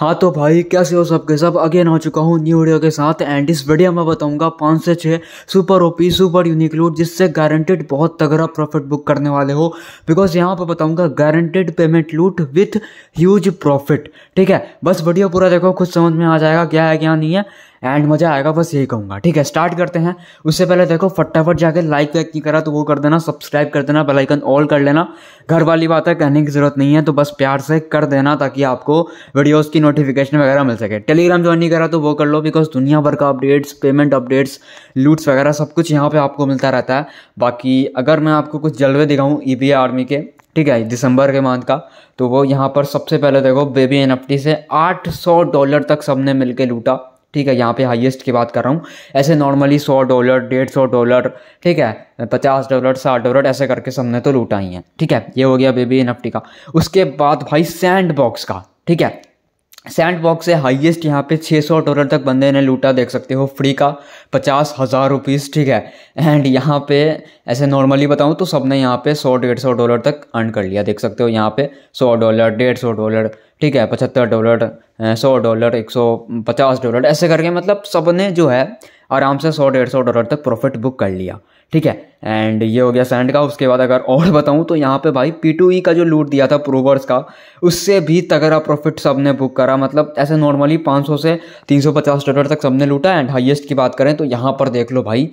हाँ तो भाई कैसे हो सबके सब अगेन आ चुका हूँ न्यू वीडियो के साथ एंड इस वीडियो में बताऊंगा पाँच से छः सुपर ओपी सुपर यूनिक लूट जिससे गारंटेड बहुत तगड़ा प्रॉफिट बुक करने वाले हो बिकॉज यहाँ पर बताऊंगा गारंटेड पेमेंट लूट विथ ह्यूज प्रॉफिट ठीक है बस वीडियो पूरा देखो कुछ समझ में आ जाएगा क्या है क्या नहीं है एंड मज़ा आएगा बस यही कहूँगा ठीक है स्टार्ट करते हैं उससे पहले देखो फटाफट जाके लाइक तो वाइक नहीं करा तो वो कर देना सब्सक्राइब कर देना बेलाइकन ऑल कर लेना घर वाली बात है कहने की ज़रूरत नहीं है तो बस प्यार से कर देना ताकि आपको वीडियोज़ की नोटिफिकेशन वगैरह मिल सके टेलीग्राम ज्वाइन नहीं करा तो वो कर लो बिकॉज दुनिया भर का अपडेट्स पेमेंट अपडेट्स लूट्स वगैरह सब कुछ यहाँ पर आपको मिलता रहता है बाकी अगर मैं आपको कुछ जलवे दिखाऊँ ई बी आर्मी के ठीक है दिसंबर के मंथ का तो वो यहाँ पर सबसे पहले देखो बेबी एन से 800 डॉलर तक सबने मिलके लूटा ठीक है यहाँ पे हाईएस्ट की बात कर रहा हूँ ऐसे नॉर्मली सौ डॉलर डेढ़ सौ डॉलर ठीक है पचास डॉलर साठ डॉलर ऐसे करके सबने तो लूटा ही है ठीक है ये हो गया बेबी एन का उसके बाद भाई सैंड बॉक्स का ठीक है सैंड बॉक्स से हाईएस्ट यहाँ पे 600 डॉलर तक बंदे ने लूटा देख सकते हो फ्री का पचास हज़ार रुपीज़ ठीक है एंड यहाँ पे ऐसे नॉर्मली बताऊँ तो सब ने यहाँ पे 100 डेढ़ सौ डॉलर तक अर्न कर लिया देख सकते हो यहाँ पे 100 डॉलर डेढ़ सौ डॉलर ठीक है पचहत्तर डॉलर सौ डॉलर एक सौ पचास डॉलर ऐसे करके मतलब सब ने जो है आराम से सौ डेढ़ सौ डॉलर तक प्रॉफिट बुक कर लिया ठीक है एंड ये हो गया सैंड का उसके बाद अगर और बताऊँ तो यहाँ पे भाई पी टू ई का जो लूट दिया था प्रोवर्स का उससे भी तगड़ा प्रॉफिट सब ने बुक करा मतलब ऐसे नॉर्मली 500 से 350 डॉलर तक सब ने लूटा एंड हाइएस्ट की बात करें तो यहाँ पर देख लो भाई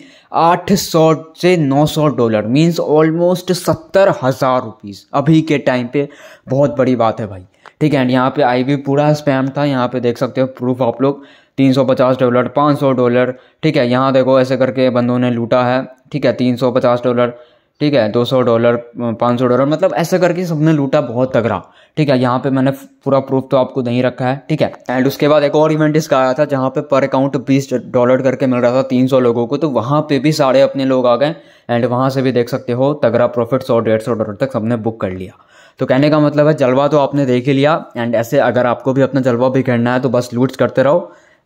800 से 900 डॉलर मीन्स ऑलमोस्ट सत्तर हज़ार रुपीज़ अभी के टाइम पे बहुत बड़ी बात है भाई ठीक है एंड यहाँ पे आई पूरा स्पैम था यहाँ पे देख सकते हो प्रूफ आप लोग 350 डॉलर 500 डॉलर ठीक है यहाँ देखो ऐसे करके बंदों ने लूटा है ठीक है 350 डॉलर ठीक है 200 डॉलर 500 डॉलर मतलब ऐसे करके सबने लूटा बहुत तगड़ा ठीक है यहाँ पे मैंने पूरा प्रूफ तो आपको नहीं रखा है ठीक है एंड उसके बाद एक और इवेंट इसका आया था जहाँ पे पर अकाउंट 20 डॉलर करके मिल रहा था 300 लोगों को तो वहाँ पे भी सारे अपने लोग आ गए एंड वहाँ से भी देख सकते हो तगड़ा प्रॉफिट सौ डेढ़ सौ डॉलर तक सबने बुक कर लिया तो कहने का मतलब है जलवा तो आपने देख ही लिया एंड ऐसे अगर आपको भी अपना जलवा भी करना है तो बस लूट्स करते रहो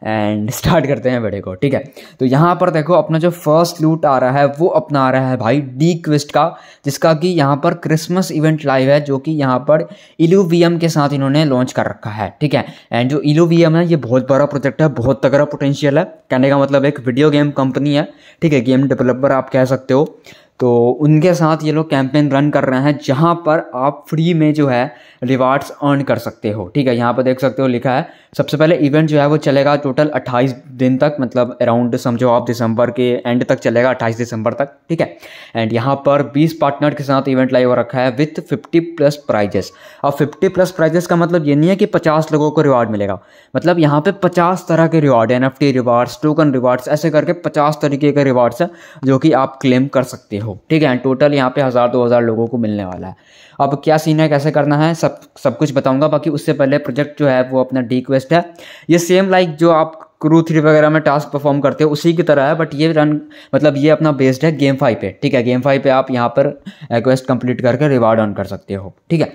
एंड स्टार्ट करते हैं बड़े को ठीक है तो यहाँ पर देखो अपना जो फर्स्ट लूट आ रहा है वो अपना आ रहा है भाई डी क्विस्ट का जिसका कि यहाँ पर क्रिसमस इवेंट लाइव है जो कि यहाँ पर इलूवीएम के साथ इन्होंने लॉन्च कर रखा है ठीक है एंड जो इलूवीएम है ये बहुत बड़ा प्रोजेक्ट है बहुत तगड़ा पोटेंशियल है कहने का मतलब एक वीडियो गेम कंपनी है ठीक है गेम डेवलपर आप कह सकते हो तो उनके साथ ये लोग कैंपेन रन कर रहे हैं जहाँ पर आप फ्री में जो है रिवार्ड्स अर्न कर सकते हो ठीक है यहाँ पर देख सकते हो लिखा है सबसे पहले इवेंट जो है वो चलेगा टोटल 28 दिन तक मतलब अराउंड समझो आप दिसंबर के एंड तक चलेगा 28 दिसंबर तक ठीक है एंड यहाँ पर 20 पार्टनर के साथ इवेंट लाइव रखा है विथ 50 प्लस प्राइजेस और 50 प्लस प्राइजेस का मतलब ये नहीं है कि 50 लोगों को रिवॉर्ड मिलेगा मतलब यहाँ पर पचास तरह के reward N F rewards token rewards ऐसे करके पचास तरीके के रिवार्ड्स हैं जो कि आप क्लेम कर सकते हो हो ठीक है टोटल यहाँ पे हज़ार दो हज़ार लोगों को मिलने वाला है अब क्या सीन है कैसे करना है सब सब कुछ बताऊंगा बाकी उससे पहले प्रोजेक्ट जो है वो अपना डी क्वेस्ट है ये सेम लाइक जो आप क्रू थ्री वगैरह में टास्क परफॉर्म करते हो उसी की तरह है बट ये रन मतलब ये अपना बेस्ड है गेम फाइव पे ठीक है गेम फाइव पे आप यहाँ पर क्वेस्ट uh, कंप्लीट करके रिवार्ड ऑन कर सकते हो ठीक है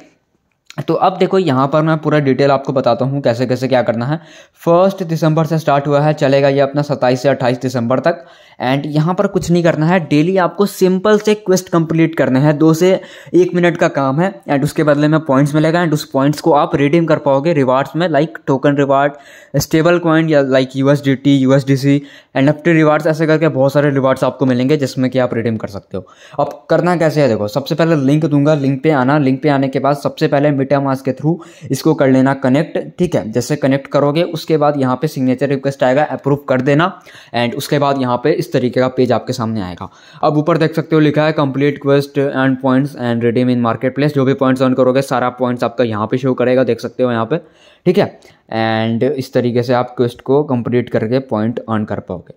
तो अब देखो यहाँ पर मैं पूरा डिटेल आपको बताता हूँ कैसे कैसे क्या करना है फर्स्ट दिसंबर से स्टार्ट हुआ है चलेगा ये अपना सत्ताईस से अट्ठाईस दिसंबर तक एंड यहाँ पर कुछ नहीं करना है डेली आपको सिंपल से क्वेस्ट कंप्लीट करने हैं दो से एक मिनट का काम है एंड उसके बदले में पॉइंट्स मिलेगा एंड उस पॉइंट्स को आप रिडीम कर पाओगे रिवार्ड्स में like token reward stable coin या like U S D T U S D C and NFT rewards ऐसे करके बहुत सारे रिवार्ड्स आपको मिलेंगे जिसमें कि आप रिडीम कर सकते हो अब करना कैसे है देखो सबसे पहले लिंक दूंगा लिंक पे आना लिंक पे आने के बाद सबसे पहले मिटा मास के थ्रू इसको कर लेना कनेक्ट ठीक है जैसे कनेक्ट करोगे उसके बाद यहाँ पे सिग्नेचर रिक्वेस्ट आएगा अप्रूव कर देना एंड उसके बाद यहाँ पे इस तरीके का पेज आपके सामने आएगा अब ऊपर देख सकते हो लिखा है complete quest and points and redeem in marketplace जो भी पॉइंट्स अर्न करोगे सारा पॉइंट्स आपका यहाँ पे शो करेगा देख सकते हो यहाँ पे ठीक है एंड इस तरीके से आप क्वेस्ट को कंप्लीट करके पॉइंट अर्न कर पाओगे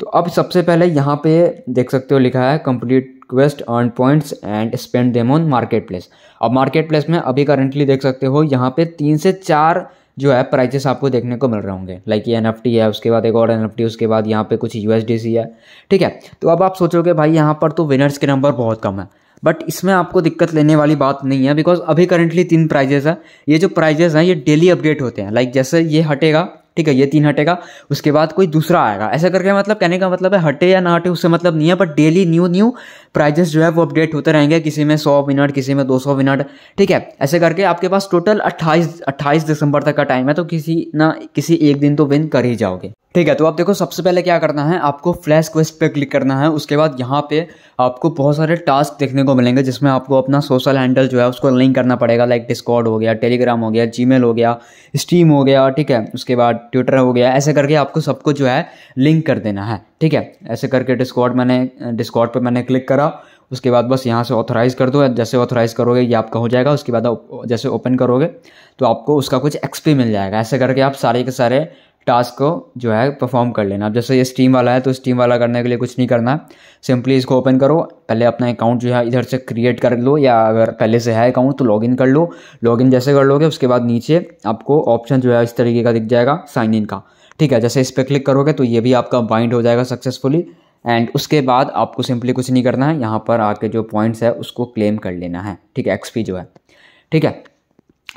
तो अब सबसे पहले यहाँ पे देख सकते हो लिखा है complete quest earn points and spend them on marketplace अब मार्केट प्लेस में अभी करेंटली देख सकते हो यहाँ पे तीन से चार जो है प्राइजेस आपको देखने को मिल रहे होंगे लाइक ये एन है उसके बाद एक और एन उसके बाद यहाँ पे कुछ यू है ठीक है तो अब आप सोचोगे भाई यहाँ पर तो विनर्स के नंबर बहुत कम है बट इसमें आपको दिक्कत लेने वाली बात नहीं है बिकॉज अभी करंटली तीन प्राइजेस है ये जो प्राइजेस हैं ये डेली अपडेट होते हैं लाइक जैसे ये हटेगा ठीक है ये तीन हटेगा उसके बाद कोई दूसरा आएगा ऐसा करके मतलब कहने का मतलब है हटे या ना हटे उससे मतलब नहीं है but daily new new prizes जो है वो अपडेट होते रहेंगे किसी में सौ मिनट किसी में दो सौ मिनट ठीक है ऐसे करके आपके पास टोटल अट्ठाईस अट्ठाईस दिसंबर तक का टाइम है तो किसी ना किसी एक दिन तो विन कर ही जाओगे ठीक है तो आप देखो सबसे पहले क्या करना है आपको फ्लैश क्वेस्ट पे क्लिक करना है उसके बाद यहाँ पे आपको बहुत सारे टास्क देखने को मिलेंगे जिसमें आपको अपना सोशल हैंडल जो है उसको लिंक करना पड़ेगा लाइक डिस्कॉर्ड हो गया टेलीग्राम हो गया जी हो गया स्टीम हो गया ठीक है उसके बाद ट्विटर हो गया ऐसे करके आपको सबको जो है लिंक कर देना है ठीक है ऐसे करके डिस्कॉर्ड मैंने डिस्कॉर्ड पर मैंने क्लिक करा उसके बाद बस यहाँ से ऑथोराइज़ कर दो जैसे ऑथोराइज़ करोगे ये आपका हो जाएगा उसके बाद जैसे ओपन करोगे तो आपको उसका कुछ एक्सपी मिल जाएगा ऐसे करके आप सारे के सारे टास्क को जो है परफॉर्म कर लेना अब जैसे ये स्टीम वाला है तो स्टीम वाला करने के लिए कुछ नहीं करना सिंपली इसको ओपन करो पहले अपना अकाउंट जो है इधर से क्रिएट कर लो या अगर पहले से है अकाउंट तो लॉगिन कर लो लॉगिन जैसे कर लोगे उसके बाद नीचे आपको ऑप्शन जो है इस तरीके का दिख जाएगा साइन इन का ठीक है जैसे इस पर क्लिक करोगे तो ये भी आपका बाइंड हो जाएगा सक्सेसफुली एंड उसके बाद आपको सिंपली कुछ नहीं करना है यहाँ पर आके जो पॉइंट्स है उसको क्लेम कर लेना है ठीक है एक्सपी जो है ठीक है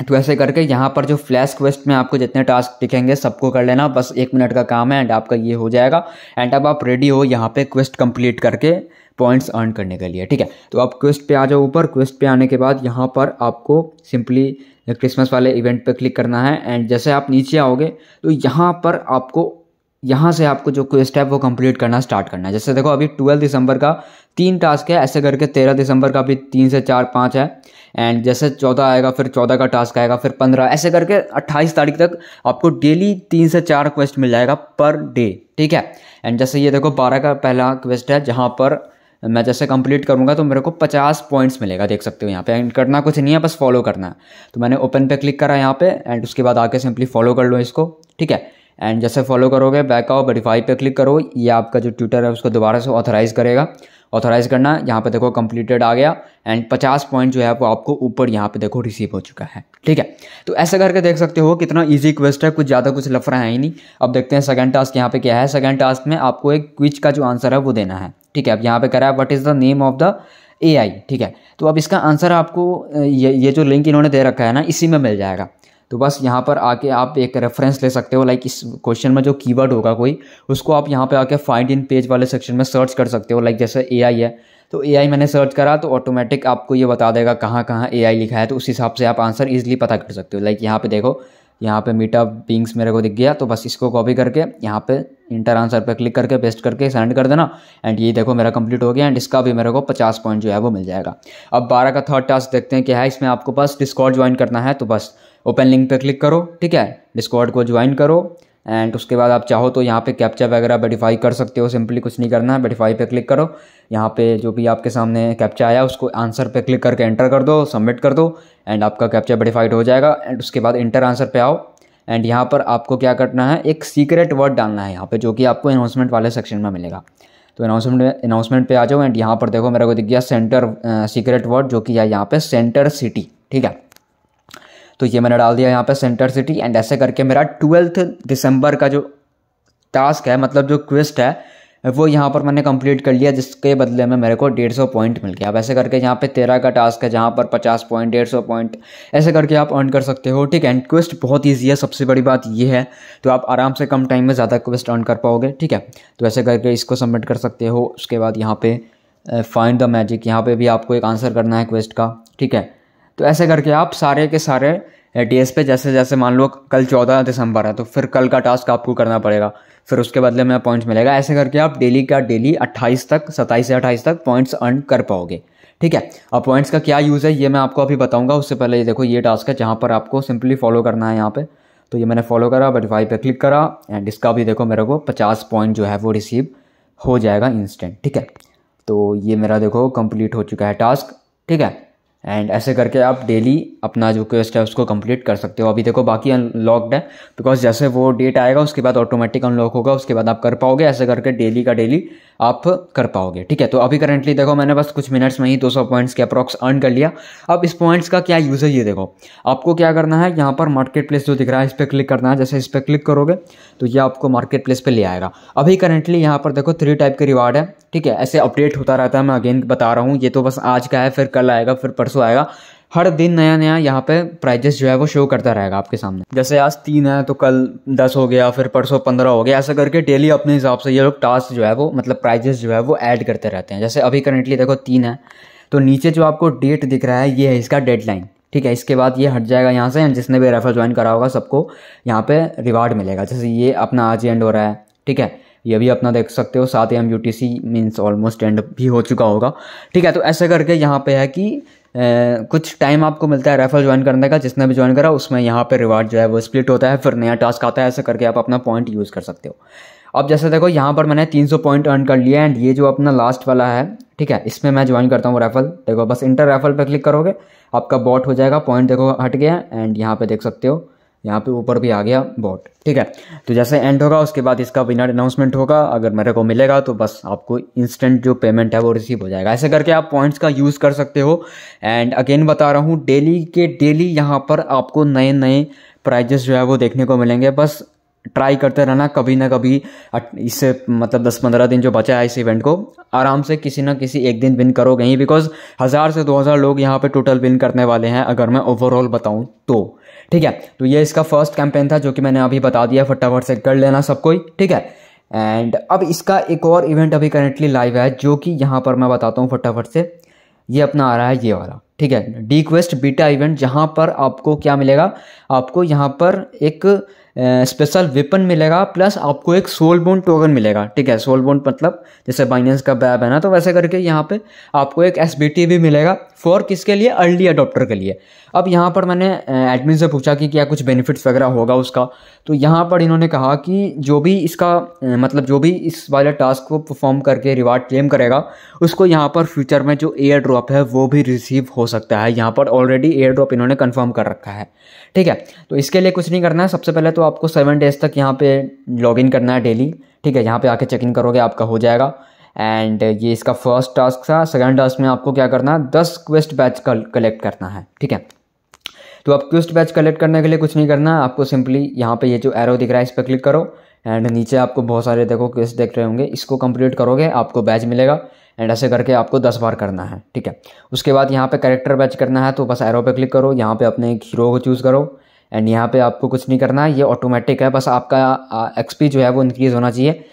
तो ऐसे करके यहाँ पर जो फ्लैश क्वेस्ट में आपको जितने टास्क दिखेंगे सबको कर लेना बस एक मिनट का काम है एंड आपका ये हो जाएगा एंड अब आप रेडी हो यहाँ पे क्वेस्ट कंप्लीट करके पॉइंट्स अर्न करने के लिए ठीक है तो आप क्वेस्ट पे आ जाओ ऊपर क्वेस्ट पे आने के बाद यहाँ पर आपको सिंपली क्रिसमस वाले इवेंट पर क्लिक करना है एंड जैसे आप नीचे आओगे तो यहाँ पर आपको यहाँ से आपको जो क्वेस्ट है वो कंप्लीट करना स्टार्ट करना है जैसे देखो अभी ट्वेल्थ दिसंबर का तीन टास्क है ऐसे करके तेरह दिसंबर का भी तीन से चार पाँच है एंड जैसे चौदह आएगा फिर चौदह का टास्क आएगा फिर पंद्रह ऐसे करके अट्ठाईस तारीख तक आपको डेली तीन से चार क्वेस्ट मिल जाएगा पर डे ठीक है एंड जैसे ये देखो बारह का पहला क्वेस्ट है जहाँ पर मैं जैसे कंप्लीट करूँगा तो मेरे को पचास पॉइंट्स मिलेगा देख सकते हो यहाँ पे एंड करना कुछ नहीं है बस फॉलो करना है तो मैंने ओपन पे क्लिक करा यहाँ पे एंड उसके बाद आके सिंपली फॉलो कर लो इसको ठीक है एंड जैसे फॉलो करोगे बैक आओ वेरीफाई पे क्लिक करो ये आपका जो ट्विटर है उसको दोबारा से ऑथराइज़ करेगा ऑथराइज़ करना यहाँ पे देखो कंप्लीटेड आ गया एंड 50 पॉइंट जो है वो आपको ऊपर यहाँ पे देखो रिसीव हो चुका है ठीक है तो ऐसा करके देख सकते हो कितना इजी क्वेस्ट है कुछ ज़्यादा कुछ लफड़ा है ही नहीं अब देखते हैं सेकंड टास्क यहाँ पे क्या है सेकंड टास्क में आपको एक क्विज का जो आंसर है वो देना है ठीक है अब यहाँ पे करा है what is the name of the A ठीक है तो अब इसका आंसर आपको ये ये जो लिंक इन्होंने दे रखा है ना इसी में मिल जाएगा तो बस यहाँ पर आके आप एक रेफरेंस ले सकते हो लाइक इस क्वेश्चन में जो कीवर्ड होगा कोई उसको आप यहाँ पे आके फाइंड इन पेज वाले सेक्शन में सर्च कर सकते हो लाइक जैसे ए है तो ए मैंने सर्च करा तो ऑटोमेटिक आपको ये बता देगा कहाँ कहाँ ए लिखा है तो उस हिसाब से आप आंसर ईजिली पता कर सकते हो लाइक यहाँ पर देखो यहाँ पे मीटअप बिंग्स मेरे को दिख गया तो बस इसको कॉपी करके यहाँ पे इंटर आंसर पे क्लिक करके पेस्ट करके सेंड कर देना एंड ये देखो मेरा कंप्लीट हो गया एंड इसका भी मेरे को 50 पॉइंट जो है वो मिल जाएगा अब 12 का थर्ड टास्क देखते हैं क्या है इसमें आपको बस डिस्कॉर्ड ज्वाइन करना है तो बस ओपन लिंक पर क्लिक करो ठीक है डिस्कॉर्ड को ज्वाइन करो एंड उसके बाद आप चाहो तो यहाँ पे कैप्चा वगैरह वेरीफाई कर सकते हो सिंपली कुछ नहीं करना है वेरीफाई पे क्लिक करो यहाँ पे जो भी आपके सामने कैप्चा आया उसको आंसर पे क्लिक करके एंटर कर दो सबमिट कर दो एंड आपका कैप्चा वेरीफाइड हो जाएगा एंड उसके बाद इंटर आंसर पे आओ एंड यहाँ पर आपको क्या करना है एक सीक्रेट वर्ड डालना है यहाँ पर जो कि आपको अनाउंसमेंट वाले सेक्शन में मिलेगा तो अनाउंसमेंट अनाउंसमेंट पर आ जाओ एंड यहाँ पर देखो मेरे को दिख गया सेंटर सीक्रेट वर्ड जो कि है यहाँ पर सेंटर सिटी ठीक है तो ये मैंने डाल दिया यहाँ पे सेंटर सिटी एंड ऐसे करके मेरा ट्वेल्थ दिसंबर का जो टास्क है मतलब जो क्वेस्ट है वो यहाँ पर मैंने कंप्लीट कर लिया जिसके बदले में मेरे को डेढ़ सौ पॉइंट मिल गया अब ऐसे करके यहाँ पे तेरह का टास्क है जहाँ पर पचास पॉइंट डेढ़ सौ पॉइंट ऐसे करके आप अर्न कर सकते हो ठीक है एंड क्वेस्ट बहुत ईजी है सबसे बड़ी बात ये है तो आप आराम से कम टाइम में ज़्यादा क्वेस्ट अर्न कर पाओगे ठीक है तो ऐसे करके इसको सबमिट कर सकते हो उसके बाद यहाँ पे फाइंड द मैजिक यहाँ पर भी आपको एक आंसर करना है क्वेस्ट का ठीक है तो ऐसे करके आप सारे के सारे एटीएस पे जैसे जैसे मान लो कल चौदह दिसंबर है तो फिर कल का टास्क आपको करना पड़ेगा फिर उसके बदले में पॉइंट्स मिलेगा ऐसे करके आप डेली का डेली अट्ठाईस तक सत्ताईस से अट्ठाईस तक पॉइंट्स अर्न कर पाओगे ठीक है अब पॉइंट्स का क्या यूज़ है ये मैं आपको अभी बताऊंगा उससे पहले ये देखो ये टास्क है जहाँ पर आपको सिंपली फॉलो करना है यहाँ पर तो ये मैंने फॉलो करा वेरीफाई पर क्लिक करा एंड इसका भी देखो मेरे को पचास पॉइंट जो है वो रिसीव हो जाएगा इंस्टेंट ठीक है तो ये मेरा देखो कंप्लीट हो चुका है टास्क ठीक है एंड ऐसे करके आप डेली अपना जो क्वेस्ट है उसको कंप्लीट कर सकते हो अभी देखो बाकी अनलॉकड है बिकॉज जैसे वो डेट आएगा उसके बाद ऑटोमेटिक अनलॉक होगा उसके बाद आप कर पाओगे ऐसे करके डेली का डेली आप कर पाओगे ठीक है तो अभी करेंटली देखो मैंने बस कुछ मिनट्स में ही 200 पॉइंट्स के अप्रॉक्स अर्न कर लिया अब इस पॉइंट्स का क्या यूज़ है ये देखो आपको क्या करना है यहाँ पर मार्केट प्लेस जो दिख रहा है इस पर क्लिक करना है जैसे इस पर क्लिक करोगे तो ये आपको मार्केट प्लेस पर ले आएगा अभी करेंटली यहाँ पर देखो थ्री टाइप के रिवार्ड है ठीक है ऐसे अपडेट होता रहता है मैं अगेन बता रहा हूँ ये तो बस आज का है फिर कल आएगा फिर परसों शो आएगा हर दिन नया नया यहाँ पे प्राइजेस जो है वो शो करता रहेगा आपके सामने जैसे आज तीन है तो कल दस हो गया फिर परसों पंद्रह हो गया ऐसा करके डेली अपने हिसाब से ये लोग टास्क जो है वो मतलब प्राइजेस जो है वो ऐड करते रहते हैं जैसे अभी करेंटली देखो तीन है तो नीचे जो आपको डेट दिख रहा है ये है इसका डेडलाइन ठीक है इसके बाद ये हट जाएगा यहाँ से जिसने भी रेफर ज्वाइन करा होगा सबको यहाँ पे रिवार्ड मिलेगा जैसे ये अपना आज एंड हो रहा है ठीक है ये भी अपना देख सकते हो साथ ही M U T almost end भी हो चुका होगा ठीक है तो ऐसा करके यहाँ पे है कि कुछ टाइम आपको मिलता है रेफर ज्वाइन करने का जिसने भी ज्वाइन करा उसमें यहाँ पर रिवार्ड जो है वो स्प्लिट होता है फिर नया टास्क आता है ऐसे करके आप अपना पॉइंट यूज़ कर सकते हो अब जैसे देखो यहाँ पर मैंने 300 पॉइंट अर्न कर लिया एंड ये जो अपना लास्ट वाला है ठीक है इसमें मैं ज्वाइन करता हूँ रेफल देखो बस इंटर रेफल पर क्लिक करोगे आपका बॉट हो जाएगा पॉइंट देखो हट गया एंड यहाँ पर देख सकते हो यहाँ पे ऊपर भी आ गया बॉट ठीक है तो जैसे एंड होगा उसके बाद इसका विनर अनाउंसमेंट होगा अगर मेरे को मिलेगा तो बस आपको इंस्टेंट जो पेमेंट है वो रिसीव हो जाएगा ऐसे करके आप पॉइंट्स का यूज़ कर सकते हो एंड अगेन बता रहा हूँ डेली के डेली यहाँ पर आपको नए नए प्राइजेस जो है वो देखने को मिलेंगे बस ट्राई करते रहना कभी ना कभी इससे मतलब दस पंद्रह दिन जो बचा है इस इवेंट को आराम से किसी ना किसी एक दिन विन करोगे ही बिकॉज हज़ार से दो हज़ार लोग यहाँ पे टोटल विन करने वाले हैं अगर मैं ओवरऑल बताऊँ तो ठीक है तो ये इसका फर्स्ट कैंपेन था जो कि मैंने अभी बता दिया फटाफट से कर लेना सबको ही ठीक है एंड अब इसका एक और इवेंट अभी करेंटली लाइव है जो कि यहाँ पर मैं बताता हूँ फटाफट से ये अपना आ रहा है ये वाला ठीक है डी क्वेस्ट बीटा इवेंट जहाँ पर आपको क्या मिलेगा आपको यहाँ पर एक स्पेशल वेपन मिलेगा प्लस आपको एक सोल बोन टोकन मिलेगा ठीक है सोल बोन मतलब जैसे बाइनेंस का बैब है ना तो वैसे करके यहाँ पे आपको एक एस भी मिलेगा फॉर किसके लिए अर्ली अडोप्टर के लिए अब यहाँ पर मैंने एडमिन से पूछा कि क्या कुछ बेनिफिट्स वगैरह होगा उसका तो यहाँ पर इन्होंने कहा कि जो भी इसका मतलब जो भी इस वाले टास्क को परफॉर्म करके रिवार्ड क्लेम करेगा उसको यहाँ पर फ्यूचर में जो एयर ड्रॉप है वो भी रिसीव हो सकता है यहाँ पर ऑलरेडी एयर ड्रॉप इन्होंने कन्फर्म कर रखा है ठीक है तो इसके लिए कुछ नहीं करना है सबसे पहले तो आपको सेवन डेज तक यहाँ पे लॉगिन करना है डेली ठीक है यहाँ पे आके चेक इन करोगे आपका हो जाएगा एंड ये इसका फर्स्ट टास्क था सेकंड टास्क में आपको क्या करना है दस क्वेस्ट बैच कलेक्ट करना है ठीक है तो आप क्वेस्ट बैच कलेक्ट करने के लिए कुछ नहीं करना है आपको सिंपली यहाँ पे ये जो एरो दिख रहा है इस पर क्लिक करो एंड नीचे आपको बहुत सारे देखो क्वेस्ट देख रहे होंगे इसको कंप्लीट करोगे आपको बैच मिलेगा एंड ऐसे करके आपको दस बार करना है ठीक है उसके बाद यहाँ पे कैरेक्टर बैच करना है तो बस एरो पे क्लिक करो यहाँ पे अपने एक हीरो को चूज़ करो एंड यहाँ पे आपको कुछ नहीं करना है ये ऑटोमेटिक है बस आपका एक्सपी जो है वो इंक्रीज़ होना चाहिए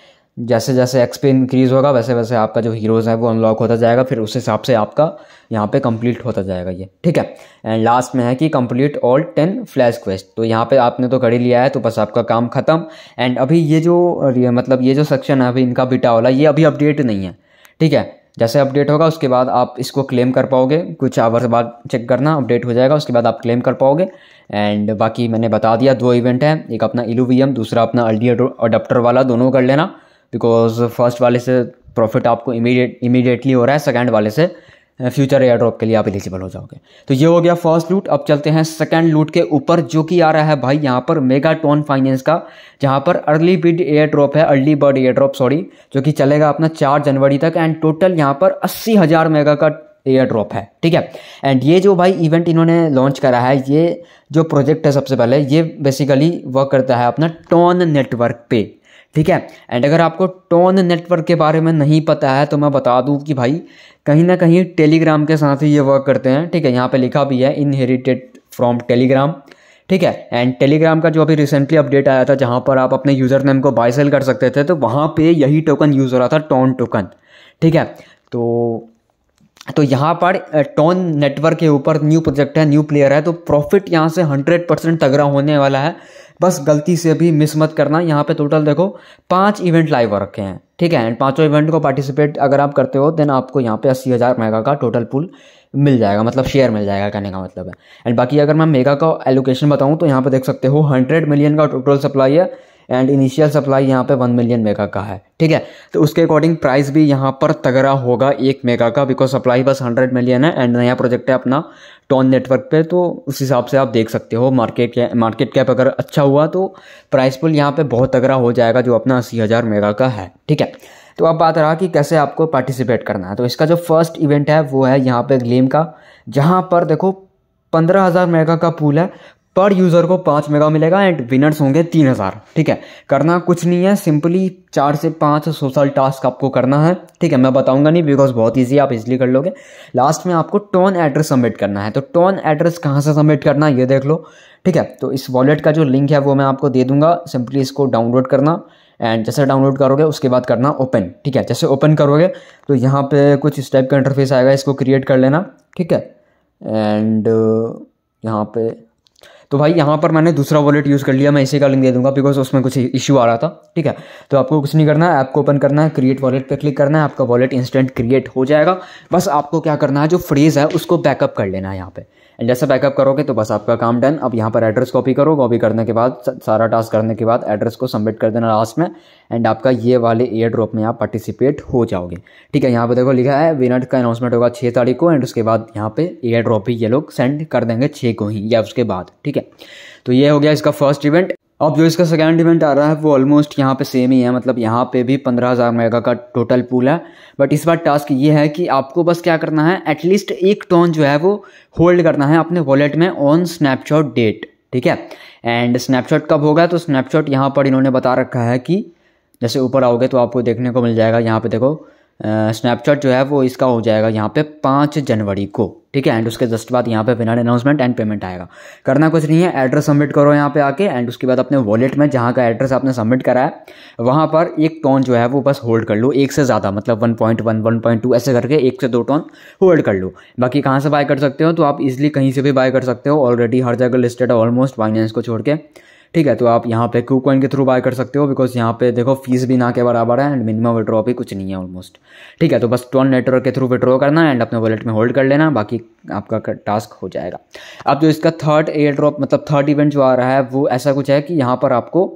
जैसे जैसे एक्सपी इंक्रीज़ होगा वैसे वैसे आपका जो हीरोज़ है वो अनलॉक होता जाएगा फिर उस हिसाब से आपका यहाँ पे कंप्लीट होता जाएगा ये ठीक है एंड लास्ट में है कि complete all ten flash quest तो यहाँ पे आपने तो घड़ी लिया है तो बस आपका काम ख़त्म एंड अभी ये जो मतलब ये जो सेक्शन है अभी इनका बिटा वाला ये अभी अपडेट नहीं है ठीक है जैसे अपडेट होगा उसके बाद आप इसको क्लेम कर पाओगे कुछ आवर्स बाद चेक करना अपडेट हो जाएगा उसके बाद आप क्लेम कर पाओगे एंड बाकी मैंने बता दिया दो इवेंट हैं एक अपना इलूवीएम दूसरा अपना अल्डी अडप्टर वाला दोनों कर लेना बिकॉज फर्स्ट वाले से प्रॉफिट आपको इमीडिएट इमीडिएटली हो रहा है सेकेंड वाले से फ्यूचर एयर ड्रॉप के लिए आप एलिजिबल हो जाओगे तो ये हो गया फर्स्ट लूट अब चलते हैं सेकंड लूट के ऊपर जो कि आ रहा है भाई यहाँ पर मेगा टोन फाइनेंस का जहाँ पर अर्ली बिड एयर ड्रॉप है early bird airdrop sorry जो कि चलेगा अपना चार जनवरी तक एंड टोटल यहाँ पर अस्सी हज़ार मेगा का एयर ड्रॉप है ठीक है एंड ये जो भाई इवेंट इन्होंने लॉन्च करा है ये जो प्रोजेक्ट है सबसे पहले ये बेसिकली वर्क करता है अपना टोन नेटवर्क पे ठीक है एंड अगर आपको टोन नेटवर्क के बारे में नहीं पता है तो मैं बता दूं कि भाई कहीं ना कहीं टेलीग्राम के साथ ही ये वर्क करते हैं ठीक है यहाँ पे लिखा भी है इनहेरिटेड फ्रॉम टेलीग्राम ठीक है एंड टेलीग्राम का जो अभी रिसेंटली अपडेट आया था जहाँ पर आप अपने यूज़र नेम को बाय सेल कर सकते थे तो वहाँ पे यही टोकन यूज़ हो रहा था टॉन टोकन ठीक है तो तो यहाँ पर टॉन नेटवर्क के ऊपर न्यू प्रोजेक्ट है न्यू प्लेयर है तो प्रॉफिट यहाँ से हंड्रेड परसेंट तगड़ा होने वाला है बस गलती से भी मिस मत करना यहाँ पे टोटल देखो पांच इवेंट लाइव रखे हैं ठीक है एंड पांचों इवेंट को पार्टिसिपेट अगर आप करते हो देन आपको यहाँ पे अस्सी हज़ार मेगा का टोटल पुल मिल जाएगा मतलब शेयर मिल जाएगा कहने का मतलब है एंड बाकी अगर मैं मेगा का एलोकेशन बताऊँ तो यहाँ पे देख सकते हो हंड्रेड मिलियन का टोटल सप्लाई है एंड इनिशियल सप्लाई यहाँ पे वन मिलियन मेगा का है ठीक है तो उसके अकॉर्डिंग प्राइस भी यहाँ पर तगड़ा होगा एक मेगा का बिकॉज सप्लाई बस हंड्रेड मिलियन है एंड नया प्रोजेक्ट है अपना टॉन नेटवर्क पे तो उस हिसाब से आप देख सकते हो मार्केट कैप मार्केट कैप अगर अच्छा हुआ तो प्राइस पुल यहाँ पे बहुत तगड़ा हो जाएगा जो अपना अस्सी हज़ार मेगा का है ठीक है तो अब बात रहा कि कैसे आपको पार्टिसिपेट करना है तो इसका जो फर्स्ट इवेंट है वो है यहाँ पे ग्लेम का जहाँ पर देखो पंद्रह हज़ार मेगा का पूल है पर यूज़र को पाँच मेगा मिलेगा एंड विनर्स होंगे तीन हज़ार ठीक है करना कुछ नहीं है सिंपली चार से पाँच सोशल टास्क आपको करना है ठीक है मैं बताऊंगा नहीं बिकॉज बहुत ईजी आप इजली कर लोगे लास्ट में आपको टोन एड्रेस सबमिट करना है तो टोन एड्रेस कहाँ से सबमिट करना है ये देख लो ठीक है तो इस वॉलेट का जो लिंक है वो मैं आपको दे दूंगा सिंपली इसको डाउनलोड करना एंड जैसे डाउनलोड करोगे उसके बाद करना ओपन ठीक है जैसे ओपन करोगे तो यहाँ पे कुछ इस टाइप का इंटरफेस आएगा इसको क्रिएट कर लेना ठीक है एंड यहाँ पे तो भाई यहाँ पर मैंने दूसरा वॉलेट यूज़ कर लिया मैं इसी का लिंक दे दूंगा बिकॉज उसमें कुछ इशू आ रहा था ठीक है तो आपको कुछ नहीं करना है ऐप को ओपन करना है क्रिएट वॉलेट पर क्लिक करना है आपका वॉलेट इंस्टेंट क्रिएट हो जाएगा बस आपको क्या करना है जो फ्रेज़ है उसको बैकअप कर लेना है यहाँ पर एंड जैसे बैकअप करोगे तो बस आपका काम डन अब यहाँ पर एड्रेस कॉपी करो कॉपी करने के बाद सारा टास्क करने के बाद एड्रेस को सबमिट कर देना लास्ट में एंड आपका ये वाले एयर ड्रॉप में आप पार्टिसिपेट हो जाओगे ठीक है यहाँ पर देखो लिखा है विनर का अनाउंसमेंट होगा छः तारीख को एंड उसके बाद यहाँ पे एयर ड्रॉप भी ये लोग सेंड कर देंगे छः को ही या उसके बाद ठीक है तो ये हो गया इसका फर्स्ट इवेंट अब जो इसका सेकेंड इवेंट आ रहा है वो ऑलमोस्ट यहाँ पे सेम ही है मतलब यहाँ पे भी पंद्रह हज़ार मेगा का टोटल पूल है बट इस बार टास्क ये है कि आपको बस क्या करना है एटलीस्ट एक टोन जो है वो होल्ड करना है अपने वॉलेट में ऑन स्नैपशॉट डेट ठीक है एंड स्नैपशॉट कब होगा तो स्नैपशॉट यहाँ पर इन्होंने बता रखा है कि जैसे ऊपर आओगे तो आपको देखने को मिल जाएगा यहाँ पे देखो स्नैपचैट जो है वो इसका हो जाएगा यहाँ पे पाँच जनवरी को ठीक है एंड उसके जस्ट बाद यहाँ पे विनर अनाउंसमेंट एंड पेमेंट आएगा करना कुछ नहीं है एड्रेस सबमिट करो यहाँ पे आके एंड उसके बाद अपने वॉलेट में जहाँ का एड्रेस आपने सबमिट करा है वहाँ पर एक टोन जो है वो बस होल्ड कर लो एक से ज़्यादा मतलब one point one one point two ऐसे करके एक से दो टोन होल्ड कर लो बाकी कहाँ से बाय कर सकते हो तो आप इजिली कहीं से भी बाय कर सकते हो ऑलरेडी हर जगह लिस्टेड है ऑलमोस्ट फाइनेंस को छोड़ के ठीक है तो आप यहाँ पे क्यू कॉइन के थ्रू बाय कर सकते हो बिकॉज यहाँ पे देखो फीस भी ना के बराबर है एंड मिनिमम विड्रॉ भी कुछ नहीं है ऑलमोस्ट ठीक है तो बस टोन नेटवर्क के थ्रू विड्रॉ करना एंड अपने वॉलेट में होल्ड कर लेना बाकी आपका टास्क हो जाएगा अब जो इसका थर्ड एयर ड्रॉप मतलब थर्ड इवेंट जो आ रहा है वो ऐसा कुछ है कि यहाँ पर आपको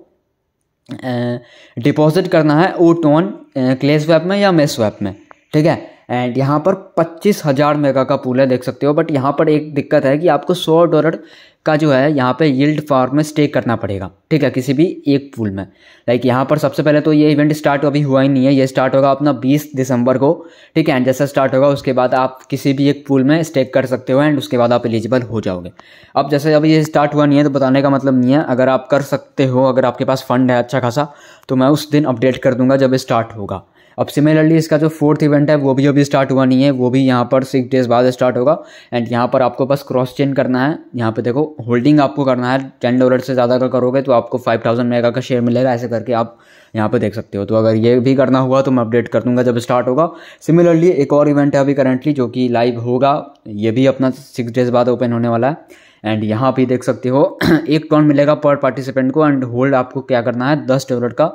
डिपॉजिट करना है ओ टोन क्लेस वेब में या मेस वेब में ठीक है एंड यहाँ पर पच्चीस हज़ार मेगा का पूल है देख सकते हो बट यहाँ पर एक दिक्कत है कि आपको सौ डॉलर का जो है यहाँ पे यील्ड फार्म में स्टे करना पड़ेगा ठीक है किसी भी एक पूल में लाइक यहाँ पर सबसे पहले तो ये इवेंट स्टार्ट अभी हुआ ही नहीं है ये स्टार्ट होगा अपना 20 दिसंबर को ठीक है एंड जैसा स्टार्ट होगा उसके बाद आप किसी भी एक पूल में स्टेक कर सकते हो एंड उसके बाद आप एलिजिबल हो जाओगे अब जैसे अभी ये स्टार्ट हुआ नहीं है तो बताने का मतलब नहीं है अगर आप कर सकते हो अगर आपके पास फंड है अच्छा खासा तो मैं उस दिन अपडेट कर दूंगा जब स्टार्ट होगा अब सिमिलरली इसका जो फोर्थ इवेंट है वो भी अभी स्टार्ट हुआ नहीं है वो भी यहाँ पर सिक्स डेज बाद स्टार्ट होगा एंड यहाँ पर आपको बस क्रॉस चेन करना है यहाँ पे देखो होल्डिंग आपको करना है टेन डॉलर से ज़्यादा का करोगे तो आपको फाइव थाउजेंड मेगा का शेयर मिलेगा ऐसे करके आप यहाँ पे देख सकते हो तो अगर ये भी करना हुआ तो मैं अपडेट कर दूंगा जब स्टार्ट होगा सिमिलरली एक और इवेंट है अभी करंटली जो कि लाइव होगा ये भी अपना सिक्स डेज बाद ओपन होने वाला है एंड यहाँ पे देख सकते हो एक टॉन मिलेगा पर पार्टिसिपेंट को एंड होल्ड आपको क्या करना है दस डॉलर का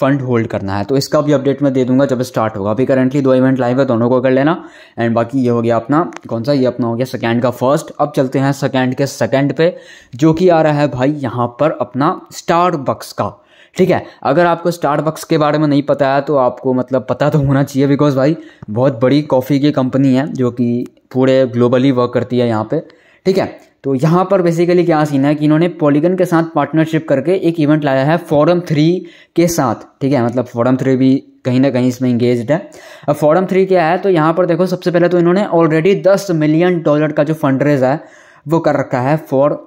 फंड होल्ड करना है तो इसका भी अपडेट मैं दे दूंगा जब स्टार्ट होगा अभी करेंटली दो इवेंट लाइव है दोनों को कर लेना एंड बाकी ये हो गया अपना कौन सा ये अपना हो गया सेकेंड का फर्स्ट अब चलते हैं सेकेंड के सेकेंड पे जो कि आ रहा है भाई यहाँ पर अपना स्टार बक्स का ठीक है अगर आपको स्टारबक्स के बारे में नहीं पता है तो आपको मतलब पता तो होना चाहिए बिकॉज भाई बहुत बड़ी कॉफ़ी की कंपनी है जो कि पूरे ग्लोबली वर्क करती है यहाँ पे ठीक है तो यहाँ पर बेसिकली क्या सीन है कि इन्होंने पॉलीगन के साथ पार्टनरशिप करके एक इवेंट लाया है फोरम थ्री के साथ ठीक है मतलब फोरम थ्री भी कहीं ना कहीं इसमें इंगेज है अब फोरम थ्री क्या है तो यहाँ पर देखो सबसे पहले तो इन्होंने ऑलरेडी दस मिलियन डॉलर का जो फंड रेज है वो कर रखा है फॉर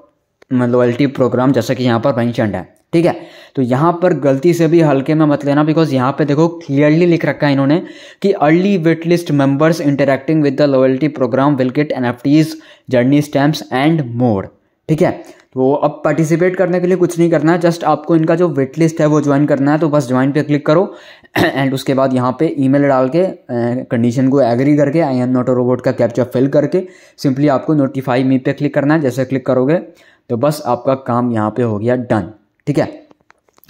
लॉयल्टी प्रोग्राम जैसा कि यहाँ पर मैंशनड है ठीक है तो यहाँ पर गलती से भी हल्के में मत लेना बिकॉज यहाँ पे देखो क्लियरली लिख रखा है इन्होंने कि early wait list members interacting with the loyalty program will get an journey stamps and more ठीक है तो अब पार्टिसिपेट करने के लिए कुछ नहीं करना है जस्ट आपको इनका जो वेट लिस्ट है वो ज्वाइन करना है तो बस ज्वाइन पे क्लिक करो एंड उसके बाद यहाँ पे ईमेल डाल के कंडीशन को एग्री करके I am not a robot का कैप्चर फिल करके सिंपली आपको नोटिफाई मी पे क्लिक करना है जैसे क्लिक करोगे तो बस आपका काम यहाँ पे हो गया डन ठीक है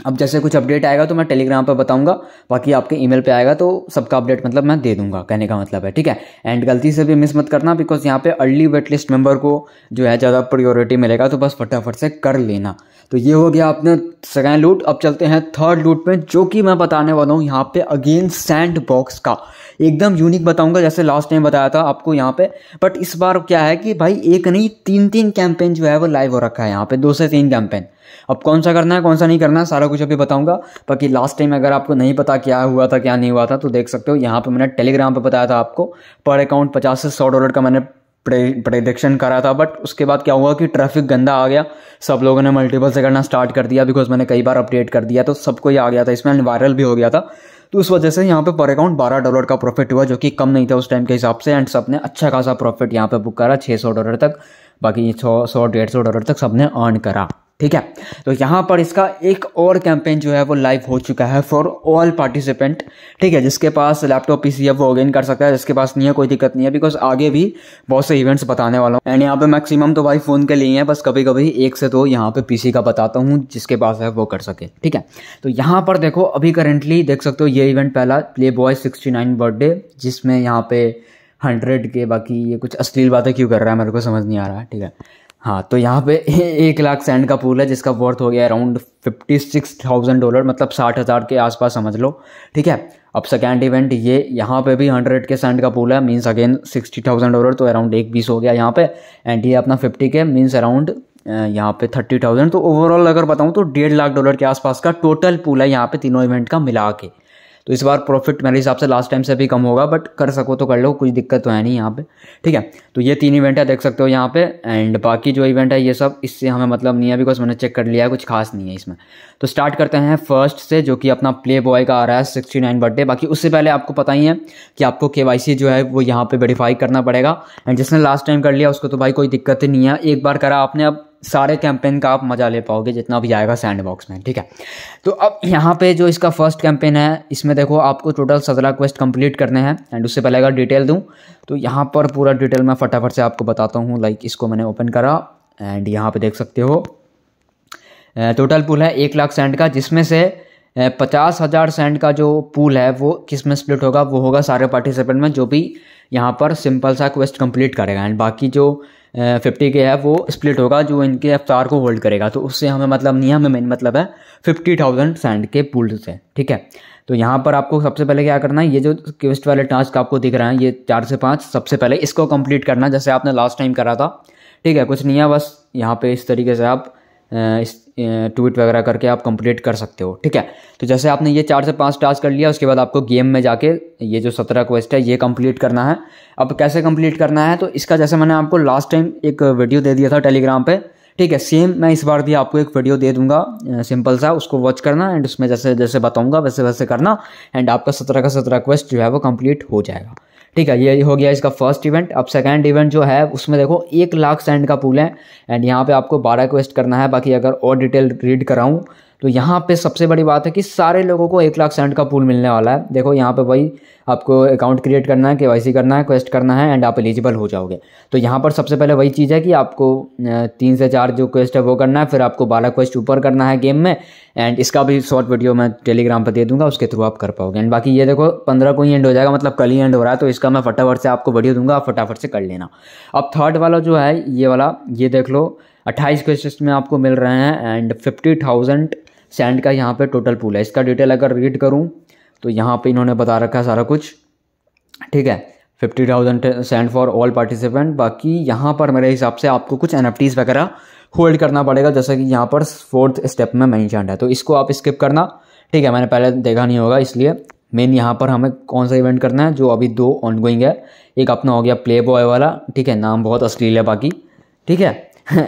अब जैसे कुछ अपडेट आएगा तो मैं टेलीग्राम पर बताऊंगा बाकी आपके ईमेल पे आएगा तो सबका अपडेट मतलब मैं दे दूंगा कहने का मतलब है ठीक है एंड गलती से भी मिस मत करना बिकॉज यहाँ पे अर्ली वेट लिस्ट मेंबर को जो है ज़्यादा प्रियोरिटी मिलेगा तो बस फटाफट से कर लेना तो ये हो गया आपने सेकेंड लूट अब चलते हैं थर्ड लूट में जो कि मैं बताने वाला हूँ यहाँ पे अगेन सैंड बॉक्स का एकदम यूनिक बताऊंगा जैसे लास्ट टाइम बताया था आपको यहाँ पे बट इस बार क्या है कि भाई एक नहीं तीन तीन कैंपेन जो है वो लाइव हो रखा है यहाँ पे दो से तीन कैंपेन अब कौन सा करना है कौन सा नहीं करना है सारा कुछ अभी बताऊंगा बाकी लास्ट टाइम अगर आपको नहीं पता क्या हुआ था क्या नहीं हुआ था तो देख सकते हो यहाँ पर मैंने टेलीग्राम पर बताया था आपको पर अकाउंट पचास से सौ डॉलर का मैंने प्रडिक्शन करा था बट उसके बाद क्या हुआ कि ट्रैफिक गंदा आ गया सब लोगों ने मल्टीपल से करना स्टार्ट कर दिया बिकॉज मैंने कई बार अपडेट कर दिया तो सबको ये आ गया था इसमें वायरल भी हो गया था तो उस वजह से यहाँ पे पर अकाउंट बारह डॉलर का प्रॉफिट हुआ जो कि कम नहीं था उस टाइम के हिसाब से एंड सबने अच्छा खासा प्रॉफिट यहाँ पे बुक करा छः सौ डॉलर तक बाकी सौ सौ डेढ़ सौ डॉलर तक सबने अर्न करा ठीक है तो यहाँ पर इसका एक और कैंपेन जो है वो लाइव हो चुका है फॉर ऑल पार्टिसिपेंट ठीक है जिसके पास लैपटॉप पीसी है वो अगेन कर सकता है जिसके पास नहीं है कोई दिक्कत नहीं है बिकॉज आगे भी बहुत से इवेंट्स बताने वाला हूँ एंड यहाँ पे मैक्सिमम तो भाई फ़ोन के लिए हैं बस कभी कभी एक से दो तो यहाँ पे पीसी का बताता हूँ जिसके पास है वो कर सके ठीक है तो यहाँ पर देखो अभी करेंटली देख सकते हो ये इवेंट पहला Playboy sixty nine birthday जिसमें यहाँ पे हंड्रेड के बाकी ये कुछ अश्लील बातें क्यों कर रहा है मेरे को समझ नहीं आ रहा है ठीक है हाँ तो यहाँ पे एक लाख सैंड का पूल है जिसका वर्थ हो गया around fifty six thousand dollar मतलब साठ हज़ार के आसपास समझ लो ठीक है अब सेकेंड इवेंट ये यहाँ पे भी हंड्रेड के सैंड का पूल है means again sixty thousand dollar तो अराउंड एक बीस हो गया यहाँ पे एंड ये अपना फिफ्टी के मीन्स अराउंड यहाँ पे थर्टी थाउजेंड तो ओवरऑल अगर बताऊँ तो डेढ़ लाख डॉलर के आसपास का टोटल पूल है यहाँ पे तीनों इवेंट का मिला के तो इस बार प्रॉफिट मेरे हिसाब से लास्ट टाइम से भी कम होगा बट कर सको तो कर लो कुछ दिक्कत तो है नहीं यहाँ पे ठीक है तो ये तीन इवेंट है देख सकते हो यहाँ पे एंड बाकी जो इवेंट है ये सब इससे हमें मतलब नहीं है बिकॉज मैंने चेक कर लिया है कुछ खास नहीं है इसमें तो स्टार्ट करते हैं फर्स्ट से जो कि अपना प्ले बॉय का आ रहा है सिक्सटी नाइन बर्थडे बाकी उससे पहले आपको पता ही है कि आपको के जो है वो यहाँ पर वेरीफाई करना पड़ेगा एंड जिसने लास्ट टाइम कर लिया उसको तो भाई कोई दिक्कत ही नहीं है एक बार करा आपने अब सारे कैंपेन का आप मज़ा ले पाओगे जितना भी आएगा सैंड बॉक्स में ठीक है तो अब यहाँ पे जो इसका फर्स्ट कैंपेन है इसमें देखो आपको टोटल सत्रह क्वेस्ट कंप्लीट करने हैं एंड उससे पहले अगर डिटेल दूँ तो यहाँ पर पूरा डिटेल मैं फटाफट से आपको बताता हूँ लाइक इसको मैंने ओपन करा एंड यहाँ पर देख सकते हो टोटल पुल है एक लाख सेंड का जिसमें से पचास हज़ार सेंट का जो पूल है वो किस में स्प्लिट होगा वो होगा सारे पार्टिसिपेंट में जो भी यहाँ पर सिंपल सा क्वेस्ट कंप्लीट करेगा एंड बाकी जो फिफ्टी के है वो स्प्लिट होगा जो इनके चार को होल्ड करेगा तो उससे हमें मतलब नहीं हमें मेन मतलब है फिफ्टी थाउजेंड सैंड के पुल से ठीक है तो यहाँ पर आपको सबसे पहले क्या करना है ये जो क्विस्ट वाले टास्क आपको दिख रहा है ये चार से पाँच सबसे पहले इसको कंप्लीट करना जैसे आपने लास्ट टाइम करा था ठीक है कुछ नहीं है बस यहाँ पे इस तरीके से आप ट्वीट वगैरह करके आप कंप्लीट कर सकते हो ठीक है तो जैसे आपने ये चार से पांच टास्क कर लिया उसके बाद आपको गेम में जाके ये जो सत्रह क्वेस्ट है ये कंप्लीट करना है अब कैसे कंप्लीट करना है तो इसका जैसे मैंने आपको लास्ट टाइम एक वीडियो दे दिया था टेलीग्राम पर ठीक है सेम मैं इस बार भी आपको एक वीडियो दे दूंगा सिंपल सा उसको वॉच करना एंड उसमें जैसे जैसे बताऊंगा वैसे वैसे करना एंड आपका सत्रह का सत्रह क्वेस्ट जो है वो कंप्लीट हो जाएगा ठीक है ये हो गया इसका फर्स्ट इवेंट अब सेकेंड इवेंट जो है उसमें देखो एक लाख सेंड का पूल है एंड यहाँ पे आपको बारह क्वेस्ट करना है बाकी अगर और डिटेल रीड कराऊँ तो यहाँ पे सबसे बड़ी बात है कि सारे लोगों को एक लाख सेंट का पूल मिलने वाला है देखो यहाँ पे वही आपको अकाउंट क्रिएट करना है के करना है क्वेस्ट करना है एंड आप एलिजिबल हो जाओगे तो यहाँ पर सबसे पहले वही चीज़ है कि आपको तीन से चार जो क्वेस्ट है वो करना है फिर आपको बारह क्वेस्ट ऊपर करना है गेम में एंड इसका भी शॉर्ट वीडियो मैं टेलीग्राम पर दे दूंगा उसके थ्रू आप कर पाओगे एंड बाकी ये देखो पंद्रह को ही एंड हो जाएगा मतलब कल ही एंड हो रहा है तो इसका मैं फटाफट से आपको वीडियो दूंगा आप फटाफट से कर लेना अब थर्ड वाला जो है ये वाला ये देख लो अट्ठाईस क्वेश्चन में आपको मिल रहे हैं एंड फिफ्टी थाउजेंड सैंड का यहाँ पे टोटल पूल है इसका डिटेल अगर रीड करूँ तो यहाँ पे इन्होंने बता रखा है सारा कुछ ठीक है fifty thousand sand for all participant बाकी यहाँ पर मेरे हिसाब से आपको कुछ एन वगैरह होल्ड करना पड़ेगा जैसा कि यहाँ पर फोर्थ स्टेप में मैंशन है तो इसको आप स्किप करना ठीक है मैंने पहले देखा नहीं होगा इसलिए मेन यहाँ पर हमें कौन सा इवेंट करना है जो अभी दो ऑनगोइंग है एक अपना हो गया प्ले बॉय वाला ठीक है नाम बहुत अश्लील है बाकी ठीक है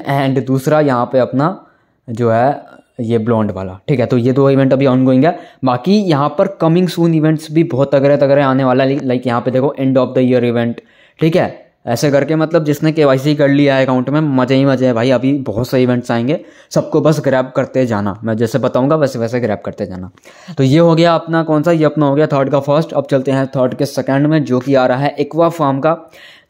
एंड दूसरा यहाँ पे अपना जो है ये ब्लॉन्ड वाला ठीक है तो ये दो इवेंट अभी ऑन गोइंग है बाकी यहाँ पर कमिंग सून इवेंट्स भी बहुत तगड़े तगड़े आने वाला है लाइक यहाँ पे देखो end of the year event ठीक है ऐसे करके मतलब जिसने के कर लिया है अकाउंट में मज़े ही मज़े है भाई अभी बहुत से इवेंट्स आएंगे सबको बस ग्रैप करते जाना मैं जैसे बताऊंगा वैसे वैसे ग्रैप करते जाना तो ये हो गया अपना कौन सा ये अपना हो गया थर्ड का फर्स्ट अब चलते हैं थर्ड के सेकंड में जो कि आ रहा है एक्वा फार्म का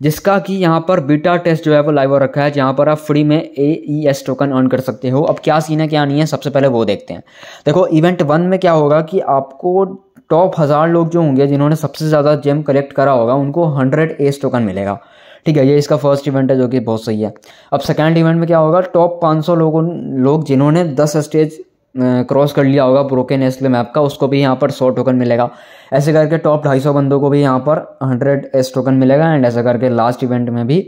जिसका कि यहाँ पर बीटा टेस्ट जो है वो लाइव हो रखा है जहाँ पर आप फ्री में A E S token earn कर सकते हो अब क्या सीन है क्या नहीं है सबसे पहले वो देखते हैं देखो इवेंट वन में क्या होगा कि आपको टॉप हज़ार लोग जो होंगे जिन्होंने सबसे ज़्यादा जेम कलेक्ट करा होगा उनको हंड्रेड ए टोकन मिलेगा ठीक है ये इसका फर्स्ट इवेंट है जो कि बहुत सही है अब सेकेंड इवेंट में क्या होगा टॉप पाँच लोगों लोग जिन्होंने दस स्टेज क्रॉस कर लिया होगा ब्रोकन एस्ले मैप का उसको भी यहाँ पर सौ टोकन मिलेगा ऐसे करके टॉप ढाई सौ बंदों को भी यहाँ पर हंड्रेड एस टोकन मिलेगा एंड ऐसे करके लास्ट इवेंट में भी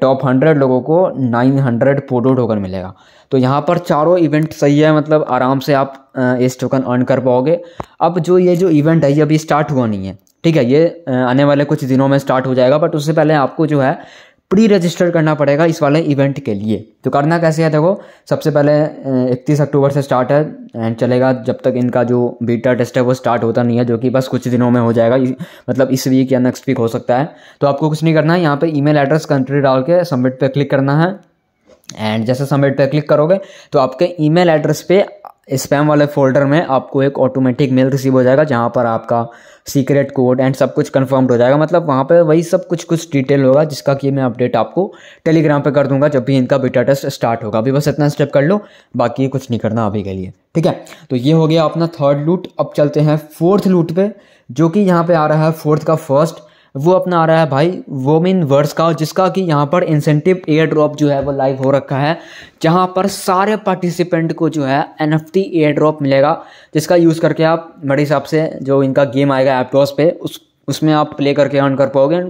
टॉप हंड्रेड लोगों को नाइन हंड्रेड पोटो टोकन मिलेगा तो यहाँ पर चारों इवेंट सही है मतलब आराम से आप एस टोकन अर्न कर पाओगे अब जो ये जो इवेंट है ये अभी स्टार्ट हुआ नहीं है ठीक है ये आने वाले कुछ दिनों में स्टार्ट हो जाएगा बट उससे पहले आपको जो है प्री रजिस्टर करना पड़ेगा इस वाले इवेंट के लिए तो करना कैसे है देखो सबसे पहले 31 अक्टूबर से स्टार्ट है एंड चलेगा जब तक इनका जो बीटा टेस्ट है वो स्टार्ट होता नहीं है जो कि बस कुछ दिनों में हो जाएगा मतलब इस वीक या नेक्स्ट वीक हो सकता है तो आपको कुछ नहीं करना है यहाँ पर ई एड्रेस कंट्री डाल के सबमिट पर क्लिक करना है एंड जैसे सबमिट पर क्लिक करोगे तो आपके ई एड्रेस पर स्पैम वाले फोल्डर में आपको एक ऑटोमेटिक मेल रिसीव हो जाएगा जहाँ पर आपका सीक्रेट कोड एंड सब कुछ कन्फर्म्ड हो जाएगा मतलब वहाँ पर वही सब कुछ कुछ डिटेल होगा जिसका कि मैं अपडेट आपको टेलीग्राम पर कर दूंगा जब भी इनका बीटा टेस्ट स्टार्ट होगा अभी बस इतना स्टेप कर लो बाकी कुछ नहीं करना अभी के लिए ठीक है तो ये हो गया अपना थर्ड लूट अब चलते हैं फोर्थ लूट पे जो कि यहाँ पे आ रहा है फोर्थ का फर्स्ट वो अपना आ रहा है भाई वोमिन वर्ड्स का जिसका कि यहाँ पर इंसेंटिव एयर ड्रॉप जो है वो लाइव हो रखा है जहाँ पर सारे पार्टिसिपेंट को जो है N F T airdrop मिलेगा जिसका यूज़ करके आप बड़े हिसाब से जो इनका गेम आएगा एपटॉस पे उस उसमें आप प्ले करके अर्न कर पाओगे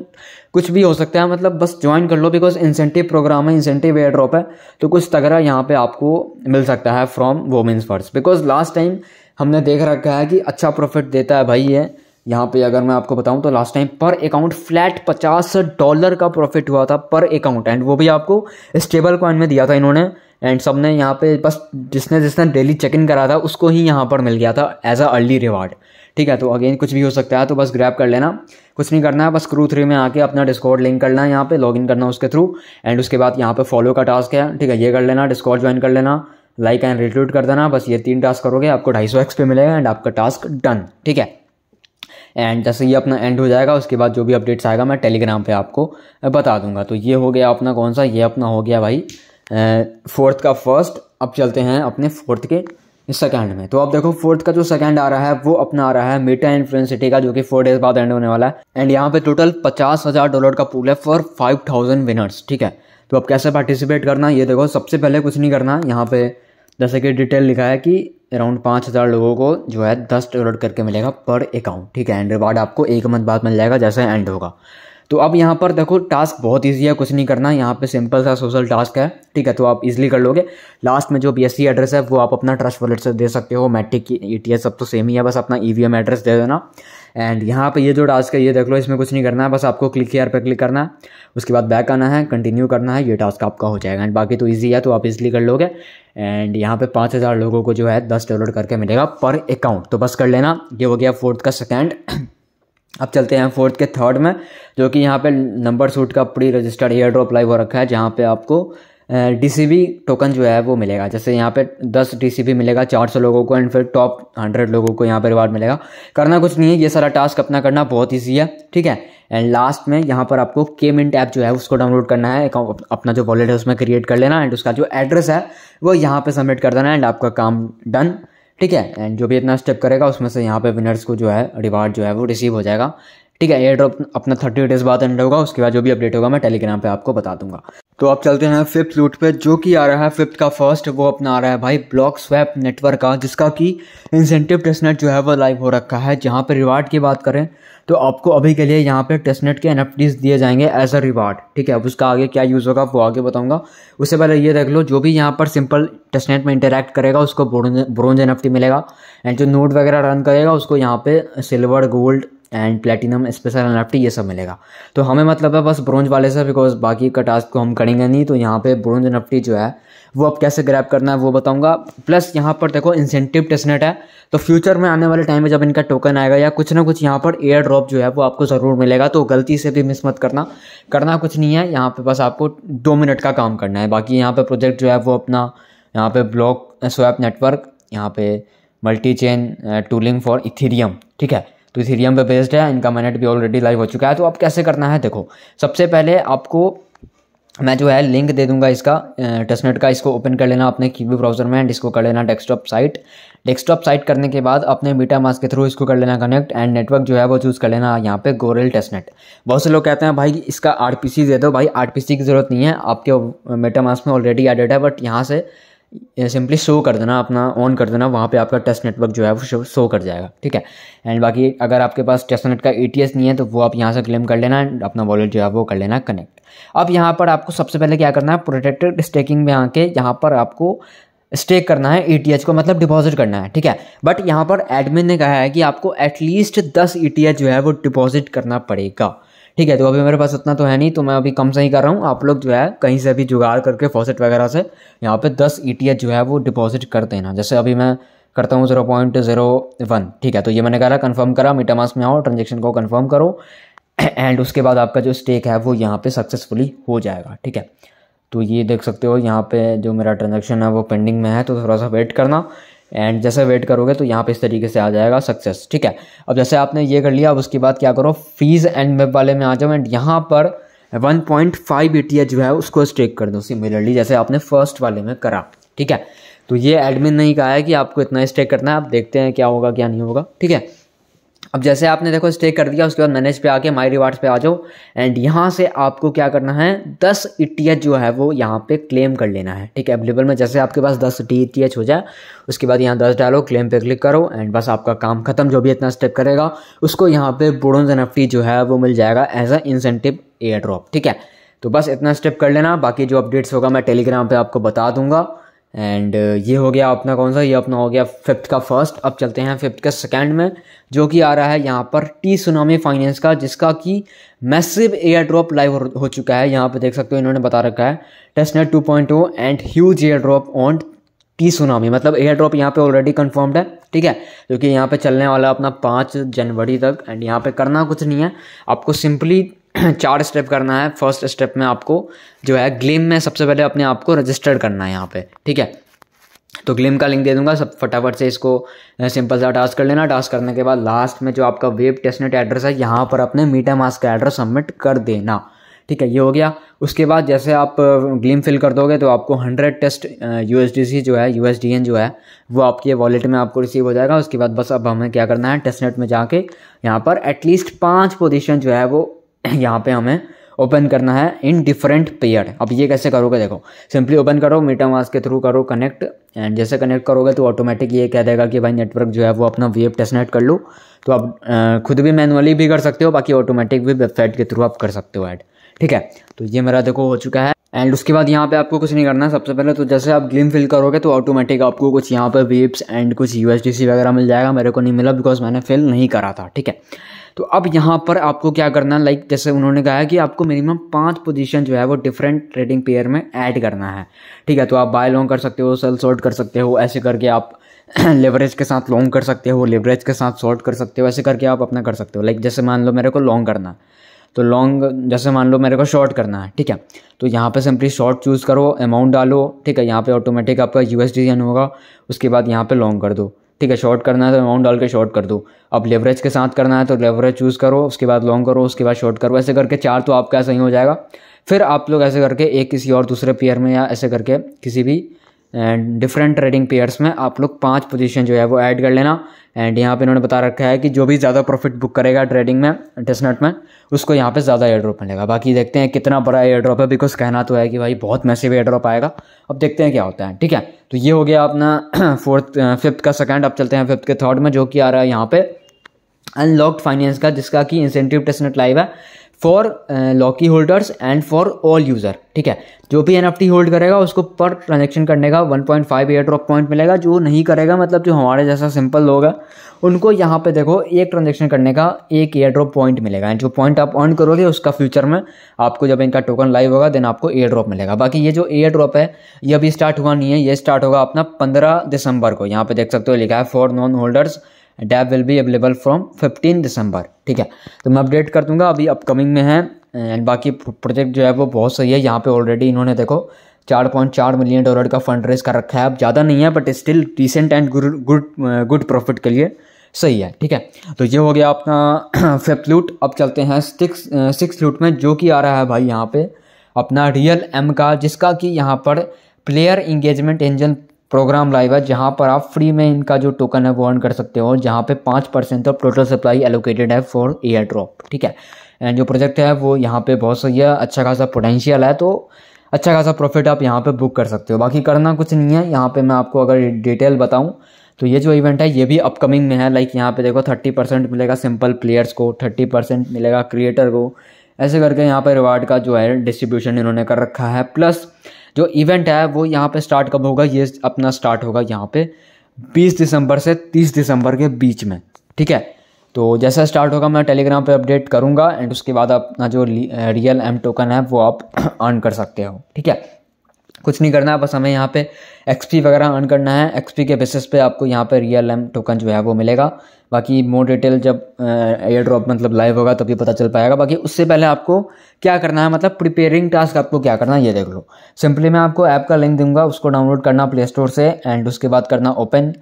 कुछ भी हो सकता है मतलब बस ज्वाइन कर लो बिकॉज इंसेंटिव प्रोग्राम है इंसेंटिव एयर ड्रॉप है तो कुछ तगड़ा यहाँ पे आपको मिल सकता है from women's verse because last time हमने देख रखा है कि अच्छा प्रॉफिट देता है भाई ये यहाँ पे अगर मैं आपको बताऊँ तो लास्ट टाइम पर अकाउंट फ्लैट पचास डॉलर का प्रॉफिट हुआ था पर अकाउंट एंड वो भी आपको स्टेबल कॉइन में दिया था इन्होंने एंड सब ने यहाँ पे बस जिसने जिसने डेली चेक इन करा था उसको ही यहाँ पर मिल गया था एज अ अर्ली रिवार्ड ठीक है तो अगेन कुछ भी हो सकता है तो बस ग्रैब कर लेना कुछ नहीं करना है बस क्रू थ्री में आके अपना डिस्कॉर्ड लिंक करना है यहाँ पे इन करना उसके थ्रू एंड उसके बाद यहाँ पे फॉलो का टास्क है ठीक है ये कर लेना डिस्कॉर्ड ज्वाइन कर लेना लाइक एंड रिट्रूट कर देना बस ये तीन टास्क करोगे आपको ढाई सौ एक्सपे मिलेगा एंड आपका टास्क डन ठीक है एंड जैसे ये अपना एंड हो जाएगा उसके बाद जो भी अपडेट्स आएगा मैं टेलीग्राम पे आपको बता दूंगा तो ये हो गया अपना कौन सा ये अपना हो गया भाई फोर्थ का फर्स्ट अब चलते हैं अपने फोर्थ के सेकेंड में तो आप देखो फोर्थ का जो सेकेंड आ रहा है वो अपना आ रहा है मीटा इन्फ्रेंसिटी का जो कि फोर डेज बाद एंड होने वाला है एंड यहाँ पे टोटल पचास हज़ार डॉलर का पूल है फॉर फाइव थाउजेंड विनर्स ठीक है तो अब कैसे पार्टिसिपेट करना ये देखो सबसे पहले कुछ नहीं करना यहाँ पे जैसे कि डिटेल लिखा है कि अराउंड पाँच हज़ार लोगों को जो है दस डॉलर करके मिलेगा पर अकाउंट ठीक है एंड रिवार्ड आपको एक मंथ बाद मिल जाएगा जैसे एंड होगा तो अब यहाँ पर देखो टास्क बहुत ईजी है कुछ नहीं करना यहाँ पे सिंपल सा सोशल टास्क है ठीक है तो आप इजीली कर लोगे लास्ट में जो बी एड्रेस है वो आप अपना ट्रस्ट वॉलेट से दे सकते हो मैट्रिक ई टी सब तो सेम ही है बस अपना ई e एड्रेस दे देना एंड यहाँ पे ये जो टास्क है ये देख लो इसमें कुछ नहीं करना है बस आपको क्लिक हेयर पे क्लिक करना है उसके बाद बैक आना है कंटिन्यू करना है ये टास्क आपका हो जाएगा एंड बाकी तो ईजी है तो आप इजली कर लोगे एंड यहाँ पे पाँच हज़ार लोगों को जो है दस डाउनलोड करके मिलेगा पर अकाउंट तो बस कर लेना ये हो गया फोर्थ का सेकेंड अब चलते हैं फोर्थ के थर्ड में जो कि यहाँ पे नंबर सूट का pre registered airdrop live हो रखा है जहाँ पे आपको डी टोकन जो है वो मिलेगा जैसे यहाँ पे दस डी मिलेगा चार सौ लोगों को एंड फिर टॉप हंड्रेड लोगों को यहाँ पर रिवार्ड मिलेगा करना कुछ नहीं है ये सारा टास्क अपना करना बहुत ईजी है ठीक है एंड लास्ट में यहाँ पर आपको के मिंट ऐप जो है उसको डाउनलोड करना है अपना जो वॉलेट है उसमें क्रिएट कर लेना एंड उसका जो एड्रेस है वो यहाँ पर सबमिट कर देना एंड आपका काम डन ठीक है एंड जो भी इतना स्टेप करेगा उसमें से यहाँ पे विनर्स को जो है रिवार्ड जो है वो रिसीव हो जाएगा ठीक है एयर ड्रॉप अपना थर्टी डेज बाद एंड होगा उसके बाद जो भी अपडेट होगा मैं टेलीग्राम पे आपको बता दूंगा तो अब चलते हैं फिफ्थ लूट पे जो कि आ रहा है फिफ्थ का फर्स्ट वो अपना आ रहा है भाई ब्लॉक स्वैप नेटवर्क का जिसका कि इंसेंटिव टेस्टनेट जो है वो लाइव हो रखा है जहाँ पर रिवार्ड की बात करें तो आपको अभी के लिए यहाँ पे टेस्टनेट के एन दिए जाएंगे एज अ रिवार्ड ठीक है अब उसका आगे क्या यूज़ होगा वो आगे बताऊँगा उससे पहले ये देख लो जो भी यहाँ पर सिंपल टेस्टनेट में इंटरेक्ट करेगा उसको ब्रोंज एन मिलेगा एंड जो नोट वगैरह रन करेगा उसको यहाँ पर silver gold and platinum special N ये सब मिलेगा तो हमें मतलब है बस ब्रॉन्ज वाले से बिकॉज बाकी का टास्क को तो हम करेंगे नहीं तो यहाँ पे ब्रोंज एन जो है वो अब कैसे ग्रैप करना है वो बताऊंगा प्लस यहाँ पर देखो इंसेंटिव टेस्टनेट है तो फ्यूचर में आने वाले टाइम में जब इनका टोकन आएगा या कुछ ना कुछ यहाँ पर एयर ड्रॉप जो है वो आपको ज़रूर मिलेगा तो गलती से भी मिस मत करना करना कुछ नहीं है यहाँ पर बस आपको दो मिनट का काम करना है बाकी यहाँ पर प्रोजेक्ट जो है वो अपना यहाँ पर ब्लॉक स्वैप नेटवर्क यहाँ पर multi chain tooling for Ethereum ठीक है तो इथेरियम पे बेस्ड है इनका मैनेट भी ऑलरेडी लाइव हो चुका है तो आप कैसे करना है देखो सबसे पहले आपको मैं जो है लिंक दे दूंगा इसका टेस्टनेट का इसको ओपन कर लेना अपने की ब्राउजर में एंड इसको कर लेना डेस्कटॉप साइट डेस्कटॉप साइट करने के बाद अपने बीटा मास के थ्रू इसको कर लेना कनेक्ट एंड नेटवर्क जो है वो चूज़ कर लेना यहाँ पे गोरेल टेस्टनेट बहुत से लोग कहते हैं भाई इसका आर दे दो भाई आर की ज़रूरत नहीं है आपके मेटा मास में ऑलरेडी एडेड है बट यहाँ से सिंपली शो कर देना अपना ऑन कर देना वहाँ पे आपका टेस्ट नेटवर्क जो है वो शो शो कर जाएगा ठीक है एंड बाकी अगर आपके पास टेस्ट नेट का ए नहीं है तो वो आप यहाँ से क्लेम कर लेना एंड अपना वॉलेट जो है वो कर लेना कनेक्ट अब यहाँ पर आपको सबसे पहले क्या करना है प्रोटेक्टेड स्टेकिंग में आके यहाँ पर आपको स्टेक करना है ई को मतलब डिपॉजिट करना है ठीक है बट यहाँ पर एडमिन ने कहा है कि आपको एटलीस्ट दस ई जो है वो डिपॉजिट करना पड़ेगा ठीक है तो अभी मेरे पास इतना तो है नहीं तो मैं अभी कम से ही कर रहा हूँ आप लोग जो है कहीं से भी जुगाड़ करके फॉसेट वगैरह से यहाँ पे दस ई e जो है वो डिपॉजिट कर देना जैसे अभी मैं करता हूँ जीरो पॉइंट जीरो वन ठीक है तो ये मैंने करा कन्फर्म करा मीटामास में आओ ट्रांजेक्शन को कन्फर्म करो एंड उसके बाद आपका जो स्टेक है वो यहाँ पर सक्सेसफुली हो जाएगा ठीक है तो ये देख सकते हो यहाँ पे जो मेरा ट्रांजेक्शन है वो पेंडिंग में है तो थोड़ा सा वेट करना एंड जैसे वेट करोगे तो यहाँ पे इस तरीके से आ जाएगा सक्सेस ठीक है अब जैसे आपने ये कर लिया अब उसके बाद क्या करो फीस एंड वेब वाले में आ जाओ एंड यहाँ पर 1.5 पॉइंट फाइव जो है उसको स्टेक कर दो सिमिलरली जैसे आपने फर्स्ट वाले में करा ठीक है तो ये एडमिन नहीं कहा है कि आपको इतना स्टेक करना है आप देखते हैं क्या होगा क्या नहीं होगा ठीक है अब जैसे आपने देखो स्टे कर दिया उसके बाद मैनेज पे आके माई रिवार्ड्स पे आ जाओ एंड यहाँ से आपको क्या करना है दस ई e जो है वो यहाँ पे क्लेम कर लेना है ठीक है अवेलेबल में जैसे आपके पास दस डी e हो जाए उसके बाद यहाँ दस डालो क्लेम पे क्लिक करो एंड बस आपका काम खत्म जो भी इतना स्टेप करेगा उसको यहाँ पे बोडोन्स एन जो है वो मिल जाएगा as a incentive airdrop ठीक है तो बस इतना स्टेप कर लेना बाकी जो अपडेट्स होगा मैं टेलीग्राम पर आपको बता दूंगा एंड uh, ये हो गया अपना कौन सा ये अपना हो गया फिफ्थ का फर्स्ट अब चलते हैं फिफ्थ के सेकेंड में जो कि आ रहा है यहाँ पर टी सुनामी फाइनेंस का जिसका कि मैसिव एयर ड्रॉप लाइव हो चुका है यहाँ पर देख सकते हो इन्होंने बता रखा है testnet two point O and huge airdrop on tsunami मतलब एयर ड्रॉप यहाँ पे ऑलरेडी कन्फर्म्ड है ठीक है क्योंकि यहाँ पे चलने वाला अपना पाँच जनवरी तक एंड यहाँ पे करना कुछ नहीं है आपको सिंपली चार स्टेप करना है फर्स्ट स्टेप में आपको जो है ग्लिम में सबसे पहले अपने आप को रजिस्टर करना है यहाँ पे ठीक है तो ग्लिम का लिंक दे दूंगा सब फटाफट से इसको सिंपल सा टास्क कर लेना टास्क करने के बाद लास्ट में जो आपका वेब टेस्टनेट एड्रेस है यहाँ पर अपने मीटा मास्क का एड्रेस सबमिट कर देना ठीक है ये हो गया उसके बाद जैसे आप ग्लिम फिल कर दोगे तो आपको हंड्रेड टेस्ट यू जो है यू जो है वो आपके वॉलेट में आपको रिसीव हो जाएगा उसके बाद बस अब हमें क्या करना है टेस्टनेट में जाके यहाँ पर एटलीस्ट पाँच पोजिशन जो है वो यहाँ पे हमें ओपन करना है इन डिफरेंट पेयर अब ये कैसे करोगे देखो सिंपली ओपन करो मीटा मास के थ्रू करो कनेक्ट एंड जैसे कनेक्ट करोगे तो ऑटोमेटिक ये कह देगा कि भाई नेटवर्क जो है वो अपना वेब टेस्टनेट कर लो तो आप खुद भी मैनुअली भी कर सकते हो बाकी ऑटोमेटिक भी वेबसाइट के थ्रू आप कर सकते हो ऐड ठीक है तो ये मेरा देखो हो चुका है एंड उसके बाद यहाँ पे आपको कुछ नहीं करना है सबसे पहले तो जैसे आप ग्लिम फिल करोगे तो ऑटोमेटिक आपको कुछ यहाँ पे वेब्स एंड कुछ यू वगैरह मिल जाएगा मेरे को नहीं मिला बिकॉज मैंने फिल नहीं करा था ठीक है तो अब यहाँ पर आपको क्या करना लाइक जैसे उन्होंने कहा है कि आपको मिनिमम पाँच पोजीशन जो है वो डिफरेंट ट्रेडिंग पेयर में ऐड करना है ठीक है तो आप बाय लॉन्ग कर सकते हो सेल शॉर्ट कर सकते हो ऐसे करके आप लेवरेज के साथ लॉन्ग कर सकते हो लेवरेज के साथ शॉर्ट कर सकते हो ऐसे करके आप अपना कर सकते हो लाइक जैसे मान लो मेरे को लॉन्ग करना तो लॉन्ग जैसे मान लो मेरे को शॉर्ट करना है ठीक है तो यहाँ पे सिंपली शॉर्ट चूज़ करो अमाउंट डालो ठीक है यहाँ पे ऑटोमेटिक आपका यू एस होगा उसके बाद यहाँ पे लॉन्ग कर दो ठीक है शॉर्ट करना है तो अमाउंट डाल के शॉर्ट कर दो अब लेवरेज के साथ करना है तो लेवरेज चूज़ करो उसके बाद लॉन्ग करो उसके बाद शॉर्ट करो ऐसे करके चार तो आपका सही हो जाएगा फिर आप लोग ऐसे करके एक किसी और दूसरे पेयर में या ऐसे करके किसी भी एंड डिफरेंट ट्रेडिंग पेयर्स में आप लोग पांच पोजीशन जो है वो ऐड कर लेना एंड यहाँ पे इन्होंने बता रखा है कि जो भी ज़्यादा प्रॉफिट बुक करेगा ट्रेडिंग में टेस्टनेट में उसको यहाँ पे ज़्यादा एयर ड्रॉप मिलेगा बाकी देखते हैं कितना बड़ा एयर ड्रॉप है बिकॉज कहना तो है कि भाई बहुत मैसेव एयर ड्रॉप आएगा अब देखते हैं क्या होता है ठीक है तो ये हो गया अपना फोर्थ फिफ्थ का सेकेंड अब चलते हैं फिफ्थ के थर्ड में जो कि आ रहा है यहाँ पर अनलॉक्ड फाइनेंस का जिसका कि इंसेंटिव टेस्टनेट लाइव है for locky holders and for all user ठीक है जो भी एन होल्ड करेगा उसको पर ट्रांजेक्शन करने का 1.5 पॉइंट एयर ड्रॉप पॉइंट मिलेगा जो नहीं करेगा मतलब जो हमारे जैसा सिंपल लोग हैं उनको यहाँ पे देखो एक ट्रांजेक्शन करने का एक एयर ड्रॉप पॉइंट मिलेगा एंड जो पॉइंट आप अर्न करोगे उसका फ्यूचर में आपको जब इनका टोकन लाइव होगा देन आपको एयर ड्रॉप मिलेगा बाकी ये जो एयर ड्रॉप है ये अभी स्टार्ट हुआ नहीं है ये स्टार्ट होगा अपना पंद्रह दिसंबर को यहाँ पर देख सकते हो लिखा है for non holders dab will be available from fifteen December ठीक है तो मैं अपडेट कर दूंगा अभी अपकमिंग में है एंड बाकी प्रोजेक्ट जो है वो बहुत सही है यहाँ पे ऑलरेडी इन्होंने देखो चार पॉइंट चार मिलियन डॉलर का फंड रेज कर रखा है अब ज़्यादा नहीं है but still decent and good good profit के लिए सही है ठीक है तो ये हो गया अपना फिफ्थ लूट अब चलते हैं सिक्स सिक्स लूट में जो कि आ रहा है भाई यहाँ पे अपना रियल एम का जिसका कि यहाँ पर player engagement engine program live है जहाँ पर आप फ्री में इनका जो टोकन है वो अर्न कर सकते हो और जहाँ पे पाँच percent off total supply allocated है फॉर एयर ड्रॉप ठीक है एंड जो प्रोजेक्ट है वो यहाँ पे बहुत सही है अच्छा खासा पोटेंशियल है तो अच्छा खासा प्रॉफिट आप यहाँ पे बुक कर सकते हो बाकी करना कुछ नहीं है यहाँ पे मैं आपको अगर डिटेल बताऊँ तो ये जो इवेंट है ये भी अपकमिंग में है लाइक यहाँ पे देखो थर्टी परसेंट मिलेगा सिंपल प्लेयर्स को थर्टी परसेंट मिलेगा क्रिएटर को ऐसे करके यहाँ पर रिवार्ड का जो है डिस्ट्रीब्यूशन इन्होंने कर रखा है प्लस जो इवेंट है वो यहाँ पे स्टार्ट कब होगा ये अपना स्टार्ट होगा यहाँ पे 20 दिसंबर से 30 दिसंबर के बीच में ठीक है तो जैसा स्टार्ट होगा मैं टेलीग्राम पे अपडेट करूँगा एंड उसके बाद अपना जो रियल एम टोकन है वो आप अर्न कर सकते हो ठीक है कुछ नहीं करना है बस हमें यहाँ पे एक्सपी वगैरह अर्न करना है एक्सपी के बेसिस पे आपको यहाँ पे रियल एम टोकन जो है वो मिलेगा बाकी मोर डिटेल जब एयर ड्रॉप मतलब लाइव होगा तभी पता चल पाएगा बाकी उससे पहले आपको क्या करना है मतलब प्रिपेयरिंग टास्क आपको क्या करना है ये देख लो सिंपली मैं आपको ऐप का लिंक दूंगा उसको डाउनलोड करना प्ले स्टोर से एंड उसके बाद करना ओपन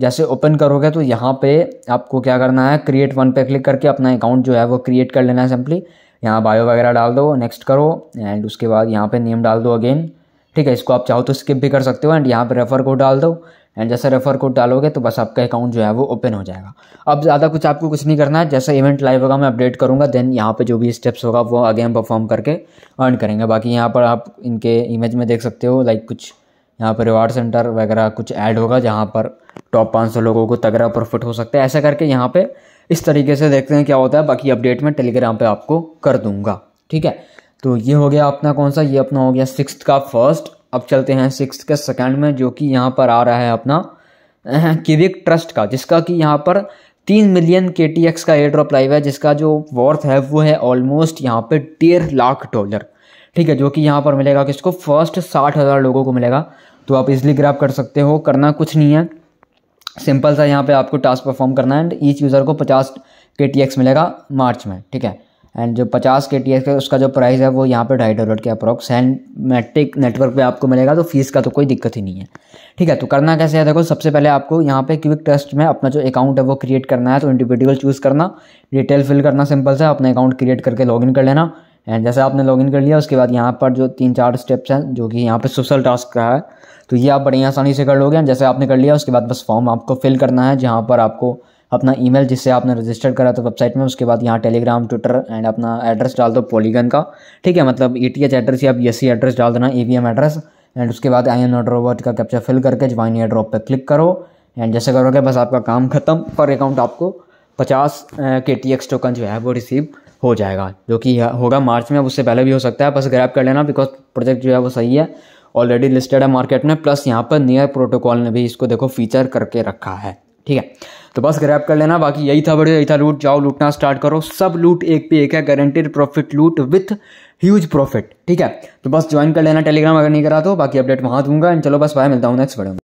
जैसे ओपन करोगे तो यहाँ पे आपको क्या करना है क्रिएट वन पे क्लिक करके अपना अकाउंट जो है वो क्रिएट कर लेना है सिंपली यहाँ बायो वगैरह डाल दो नेक्स्ट करो एंड उसके बाद यहाँ पे नेम डाल दो अगेन ठीक है इसको आप चाहो तो स्किप भी कर सकते हो एंड यहाँ पर रेफर कोड डाल दो एंड जैसे रेफर कोड डालोगे तो बस आपका अकाउंट जो है वो ओपन हो जाएगा अब ज़्यादा कुछ आपको कुछ नहीं करना है जैसे इवेंट लाइव होगा मैं अपडेट करूँगा देन यहाँ पे जो भी स्टेप्स होगा वो आगे हम परफॉर्म करके अर्न करेंगे बाकी यहाँ पर आप इनके इमेज में देख सकते हो लाइक कुछ यहाँ पर रिवार्ड सेंटर वगैरह कुछ ऐड होगा जहाँ पर टॉप पाँच लोगों को तगड़ा प्रॉफिट हो सकता है ऐसा करके यहाँ पर इस तरीके से देखते हैं क्या होता है बाकी अपडेट में टेलीग्राम पर आपको कर दूँगा ठीक है तो ये हो गया अपना कौन सा ये अपना हो गया सिक्स का फर्स्ट अब चलते हैं सिक्स के सेकंड में जो कि यहाँ पर आ रहा है अपना किविक ट्रस्ट का जिसका कि यहाँ पर तीन मिलियन के टी एक्स का एयर ड्रॉप लाइव है जिसका जो वर्थ है वो है ऑलमोस्ट यहाँ पे डेढ़ लाख डॉलर ठीक है जो कि यहाँ पर मिलेगा किसको फर्स्ट साठ हज़ार लोगों को मिलेगा तो आप इजिली ग्रैप कर सकते हो करना कुछ नहीं है सिंपल सा यहाँ पे आपको टास्क परफॉर्म करना है एंड ईच यूज़र को पचास के टी एक्स मिलेगा मार्च में ठीक है एंड जो पचास के टी एस का उसका जो प्राइस है वो यहाँ पे ढाई डॉलर के अप्रॉक्स एंड मैट्रिक नेटवर्क पे आपको मिलेगा तो फीस का तो कोई दिक्कत ही नहीं है ठीक है तो करना कैसे है देखो सबसे पहले आपको यहाँ पे क्विक टेस्ट में अपना जो अकाउंट है वो क्रिएट करना है तो इंडिविजुअल चूज़ करना डिटेल फिल करना सिंपल सा अपना अकाउंट क्रिएट करके लॉगिन कर लेना एंड जैसे आपने लॉगिन कर लिया उसके बाद यहाँ पर जो तीन चार स्टेप्स हैं जो कि यहाँ पर सोशल टास्क का है तो ये आप बड़ी आसानी से कर लोगे एंड जैसे आपने कर लिया उसके बाद बस फॉर्म आपको फिल करना है जहाँ पर आपको अपना ईमेल जिससे आपने रजिस्टर करा तो वेबसाइट में उसके बाद यहाँ टेलीग्राम ट्विटर एंड अपना एड्रेस डाल दो पोलीगन का ठीक है मतलब ई e एड्रेस या बी एड्रेस डाल देना ई एड्रेस एंड उसके बाद आई एम नॉट रोबोट का कैप्चर फिल करके ज्वाइन या ड्रॉप पर क्लिक करो एंड जैसे करोगे बस आपका काम खत्म पर अकाउंट आपको पचास के टी एक्स टोकन जो है वो रिसीव हो जाएगा जो कि होगा मार्च में अब उससे पहले भी हो सकता है बस ग्रैप कर लेना बिकॉज प्रोजेक्ट जो है वो सही है ऑलरेडी लिस्टेड है मार्केट में प्लस यहाँ पर नियर प्रोटोकॉल ने भी इसको देखो फीचर करके रखा है ठीक है तो बस ग्रैप कर लेना बाकी यही था बड़े यही था लूट जाओ लूटना स्टार्ट करो सब लूट एक पे एक है गारंटेड प्रॉफिट लूट विथ ह्यूज प्रॉफिट ठीक है तो बस ज्वाइन कर लेना टेलीग्राम अगर नहीं करा तो बाकी अपडेट वहाँ दूंगा एंड चलो बस भाई मिलता हूँ नेक्स्ट वीडियो